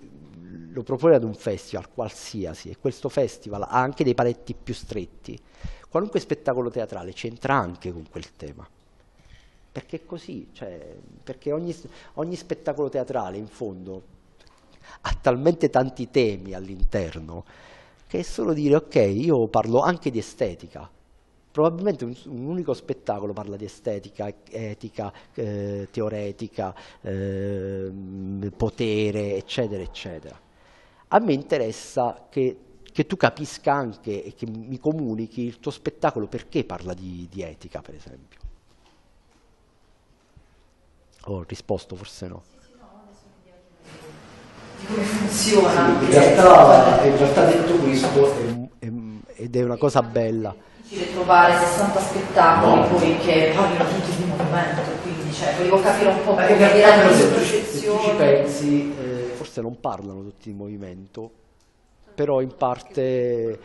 lo proponi ad un festival qualsiasi e questo festival ha anche dei paletti più stretti, qualunque spettacolo teatrale c'entra anche con quel tema. Perché è così, cioè, perché ogni, ogni spettacolo teatrale in fondo ha talmente tanti temi all'interno che è solo dire ok, io parlo anche di estetica. Probabilmente un, un unico spettacolo parla di estetica, etica, eh, teoretica, eh, potere, eccetera, eccetera. A me interessa che, che, tu capisca anche e che mi comunichi il tuo spettacolo perché parla di, di etica, per esempio. Ho risposto, forse no come funziona. Sì, in, realtà, già stato detto questo ed è una cosa bella. È difficile trovare 60 spettacoli no. poi che parlano tutti di movimento, quindi cioè, volevo capire un po' perché capire anche le procezioni. pensi, eh, forse non parlano tutti di movimento, però in parte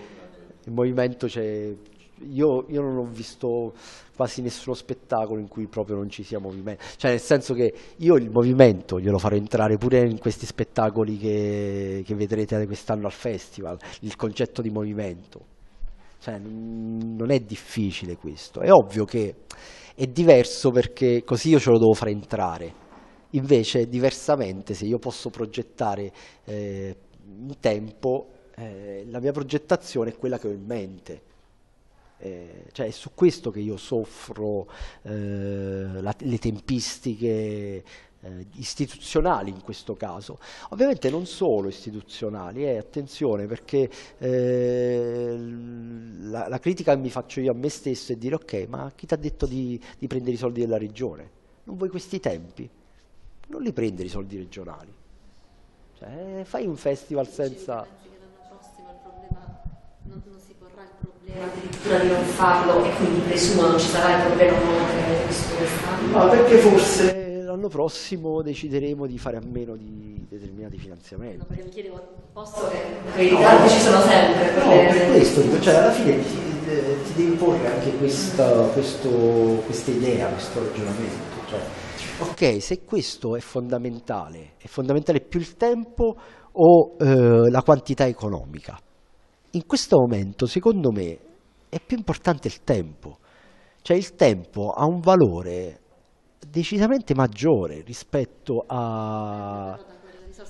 il movimento c'è io, io, non ho visto quasi nessuno spettacolo in cui proprio non ci sia movimento, cioè nel senso che io il movimento glielo farò entrare pure in questi spettacoli che, che vedrete quest'anno al festival, il concetto di movimento, cioè, non è difficile questo, è ovvio che è diverso perché così io ce lo devo far entrare, invece diversamente se io posso progettare eh, in tempo eh, la mia progettazione è quella che ho in mente eh, cioè è su questo che io soffro eh, la, le tempistiche eh, istituzionali in questo caso. Ovviamente non solo istituzionali, eh, attenzione perché eh, la, la, critica che mi faccio io a me stesso è dire ok ma chi ti ha detto di, di prendere i soldi della regione? Non vuoi questi tempi? Non li prendere i soldi regionali. Cioè, fai un festival senza... addirittura di non farlo e quindi presumo non ci sarà il problema monetario di poter farlo? Ma perché forse l'anno prossimo decideremo di fare a meno di determinati finanziamenti. No, perché mi chiedevo, posso che i ritardi no, ci sono sempre? No, le... per questo, cioè alla fine ti, eh, ti devi porre anche questa, questo, questa idea, questo ragionamento. Cioè. Ok, se questo è fondamentale, è fondamentale più il tempo o eh, la quantità economica? in questo momento, secondo me, è più importante il tempo. Cioè il tempo ha un valore decisamente maggiore rispetto a...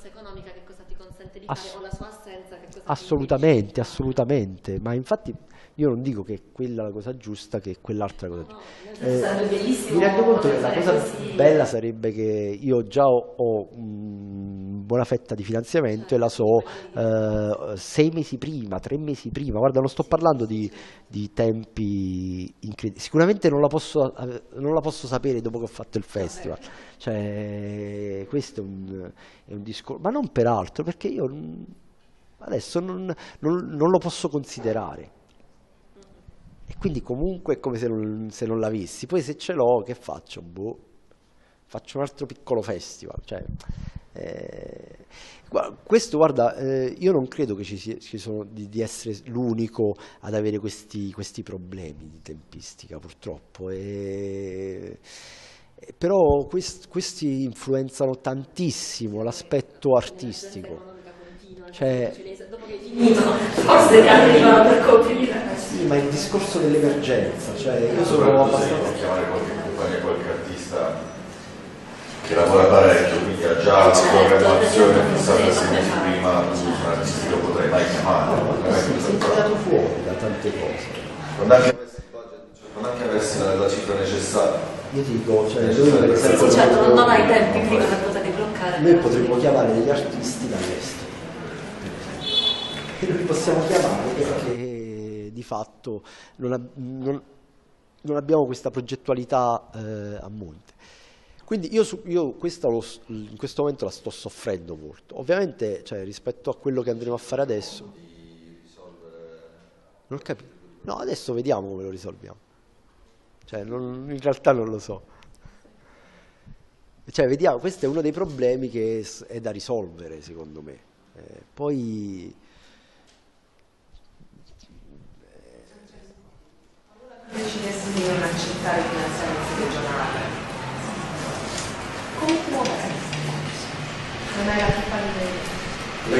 economica che cosa ti consente di Ass- o la sua assenza che cosa Assolutamente, assolutamente. Ma infatti io non dico che quella è la cosa giusta, che quell'altra è la cosa giusta. No, eh, mi rendo conto che la cosa sì. bella sarebbe che io già ho, ho mh, mm, buona fetta di finanziamento e la so certo. eh, sei mesi prima, tre mesi prima. Guarda, non sto parlando di, di tempi incredibili. Sicuramente non la, posso, non la, posso, sapere dopo che ho fatto il festival. Cioè, questo è un, è un discorso, ma non per altro, perché io mm, adesso non, non, non lo posso considerare. E quindi comunque è come se non, se non l'avessi. Poi se ce l'ho, che faccio? Boh, faccio un altro piccolo festival. Cioè, eh, questo, guarda, eh, io non credo che ci, sia, ci sono di, di essere l'unico ad avere questi, questi, problemi di tempistica, purtroppo. E, però quest, questi influenzano tantissimo l'aspetto artistico. Continua, cioè, dopo che è finito, forse ti arrivano per coprire sì, ma il discorso dell'emergenza, cioè io sono abbastanza... chiamare qualche compagnia, qualche artista che lavora parecchio, quindi ha già la sua programmazione certo, fissata certo, sei mesi prima, un artista che lo potrei mai chiamare. Mi sono tagliato fuori da tante cose. Non anche avessi, cioè, non anche avessi la, la cifra necessaria. Io dico, cioè, noi sì, sì, certo, non, non hai tempi prima per poterli bloccare. Noi potremmo chiamare degli artisti dall'estero. E noi li possiamo chiamare perché di fatto non, ab non, non abbiamo questa progettualità eh, a monte. Quindi io, su, io lo, in questo momento la sto soffrendo molto. Ovviamente cioè, rispetto a quello che andremo a fare adesso... Non capisco. No, adesso vediamo come lo risolviamo. Cioè, non, in realtà non lo so. Cioè, vediamo, questo è uno dei problemi che è da risolvere, secondo me. Eh, poi decidesse di non accettare il finanziamento regionale, come ti muoveresti? Non hai la più pallida idea.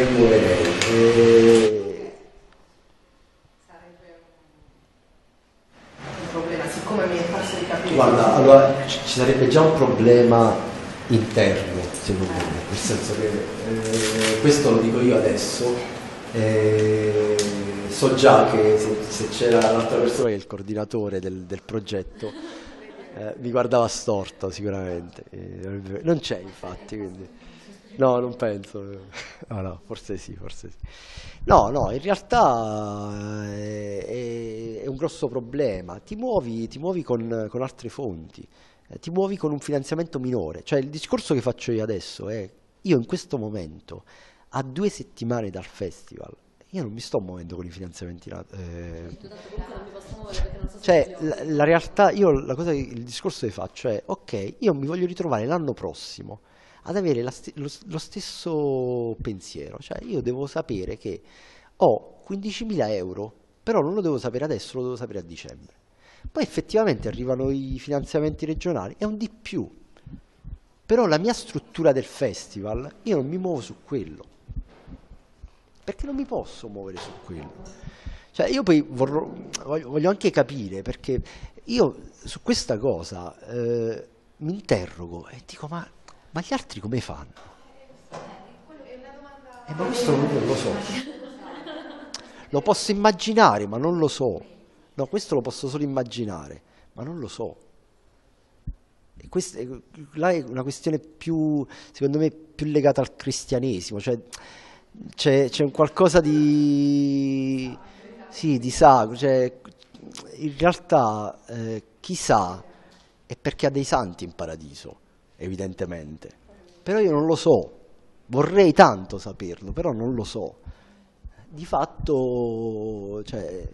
Lei muoverei. E... Eh, sarebbe un problema, siccome mi è facile capire. Guarda, allora ci sarebbe già un problema interno, secondo me, nel senso che eh, questo lo dico io adesso e eh, so già che se, se c'era l'altra persona che è il coordinatore del, del progetto eh, mi guardava storto sicuramente. Eh, non c'è infatti, quindi... No, non penso. No, ah, no, forse sì, forse sì. No, no, in realtà eh, è, è un grosso problema. Ti muovi, ti muovi con, con, altre fonti, ti muovi con un finanziamento minore. Cioè il discorso che faccio io adesso è, io in questo momento a due settimane dal festival io non mi sto muovendo con i finanziamenti eh. cioè la, la, realtà io la cosa, il discorso che faccio è ok io mi voglio ritrovare l'anno prossimo ad avere st lo, lo, stesso pensiero cioè io devo sapere che ho 15.000 euro però non lo devo sapere adesso lo devo sapere a dicembre poi effettivamente arrivano i finanziamenti regionali è un di più però la mia struttura del festival io non mi muovo su quello perché non mi posso muovere su quello. Cioè io poi vorrò, voglio anche capire perché io su questa cosa eh, mi interrogo e dico ma, ma gli altri come fanno? Eh, ma questo non lo so. Lo posso immaginare, ma non lo so. No, questo lo posso solo immaginare, ma non lo so. E questa, eh, là è una questione più, secondo me, più legata al cristianesimo. Cioè, c'è, un qualcosa di, sì, di sacro, cioè, in realtà eh, chi sa è perché ha dei santi in paradiso, evidentemente, però io non lo so, vorrei tanto saperlo, però non lo so. Di fatto, cioè,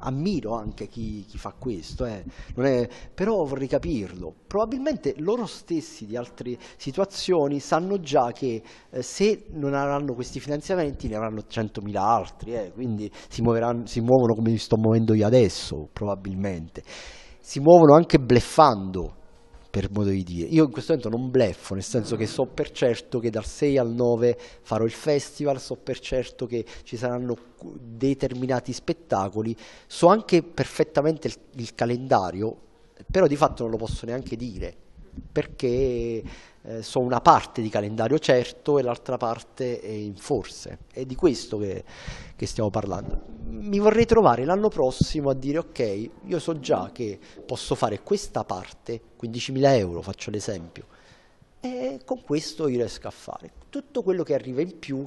ammiro anche chi, chi fa questo, eh. è, però vorrei capirlo. Probabilmente loro stessi di altre situazioni sanno già che eh, se non avranno questi finanziamenti ne avranno 100.000 altri, eh, quindi si, si muovono come mi sto muovendo io adesso, probabilmente. Si muovono anche bleffando, per modo di dire. Io in questo momento non bleffo, nel senso che so per certo che dal 6 al 9 farò il festival, so per certo che ci saranno determinati spettacoli, so anche perfettamente il, il calendario, però di fatto non lo posso neanche dire perché eh, so una parte di calendario certo e l'altra parte è in forse. È di questo che, che stiamo parlando. Mi vorrei trovare l'anno prossimo a dire ok, io so già che posso fare questa parte, 15.000 euro faccio l'esempio, e con questo io riesco a fare. Tutto quello che arriva in più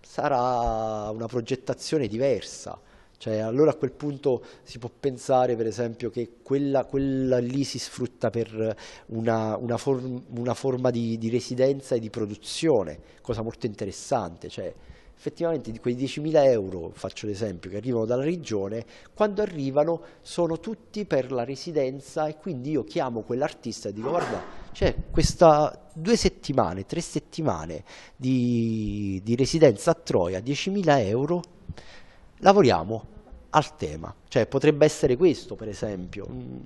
sarà una progettazione diversa. Cioè, allora a quel punto si può pensare per esempio che quella, quella lì si sfrutta per una, una, form, una forma di, di, residenza e di produzione, cosa molto interessante. Cioè, effettivamente di quei 10.000 euro, faccio l'esempio, che arrivano dalla regione, quando arrivano sono tutti per la residenza e quindi io chiamo quell'artista e dico guarda, c'è questa due settimane, tre settimane di, di residenza a Troia, 10.000 euro, lavoriamo al tema, cioè potrebbe essere questo per esempio, mm.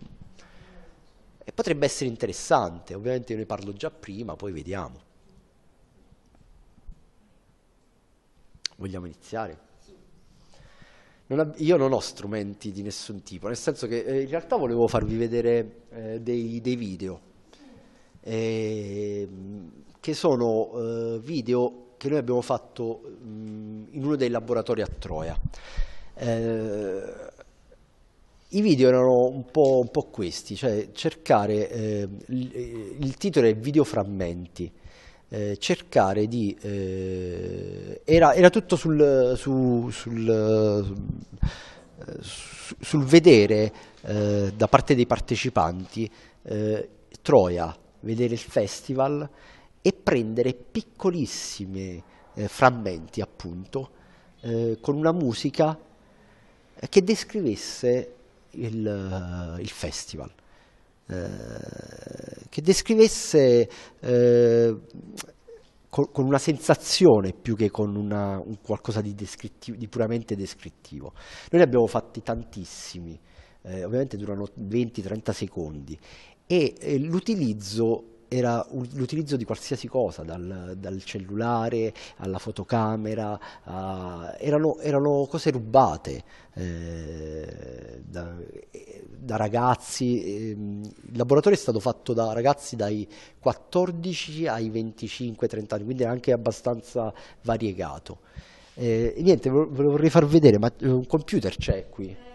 e potrebbe essere interessante, ovviamente io ne parlo già prima, poi vediamo. Vogliamo iniziare? Non io non ho strumenti di nessun tipo, nel senso che eh, in realtà volevo farvi vedere eh, dei, dei, video, eh, che sono eh, video che noi abbiamo fatto mh, in uno dei laboratori a Troia. Eh, i video erano un po', un po questi, cioè cercare, eh, il, titolo è videoframmenti, eh, cercare di... Eh, era, era, tutto sul, su, sul, sul vedere eh, da parte dei partecipanti eh, Troia, vedere il festival e prendere piccolissimi eh, frammenti appunto eh, con una musica eh, che descrivesse il, eh, il festival, eh, che descrivesse eh, con, con, una sensazione più che con una, un qualcosa di, di, puramente descrittivo. Noi ne abbiamo fatti tantissimi, ovviamente durano 20-30 secondi e l'utilizzo era l'utilizzo di qualsiasi cosa, dal, dal cellulare alla fotocamera, a, erano, erano, cose rubate eh, da, da, ragazzi. Ehm, il laboratorio è stato fatto da ragazzi dai 14 ai 25-30 anni, quindi è anche abbastanza variegato. Eh, niente, ve lo vorrei far vedere, ma eh, un computer c'è qui.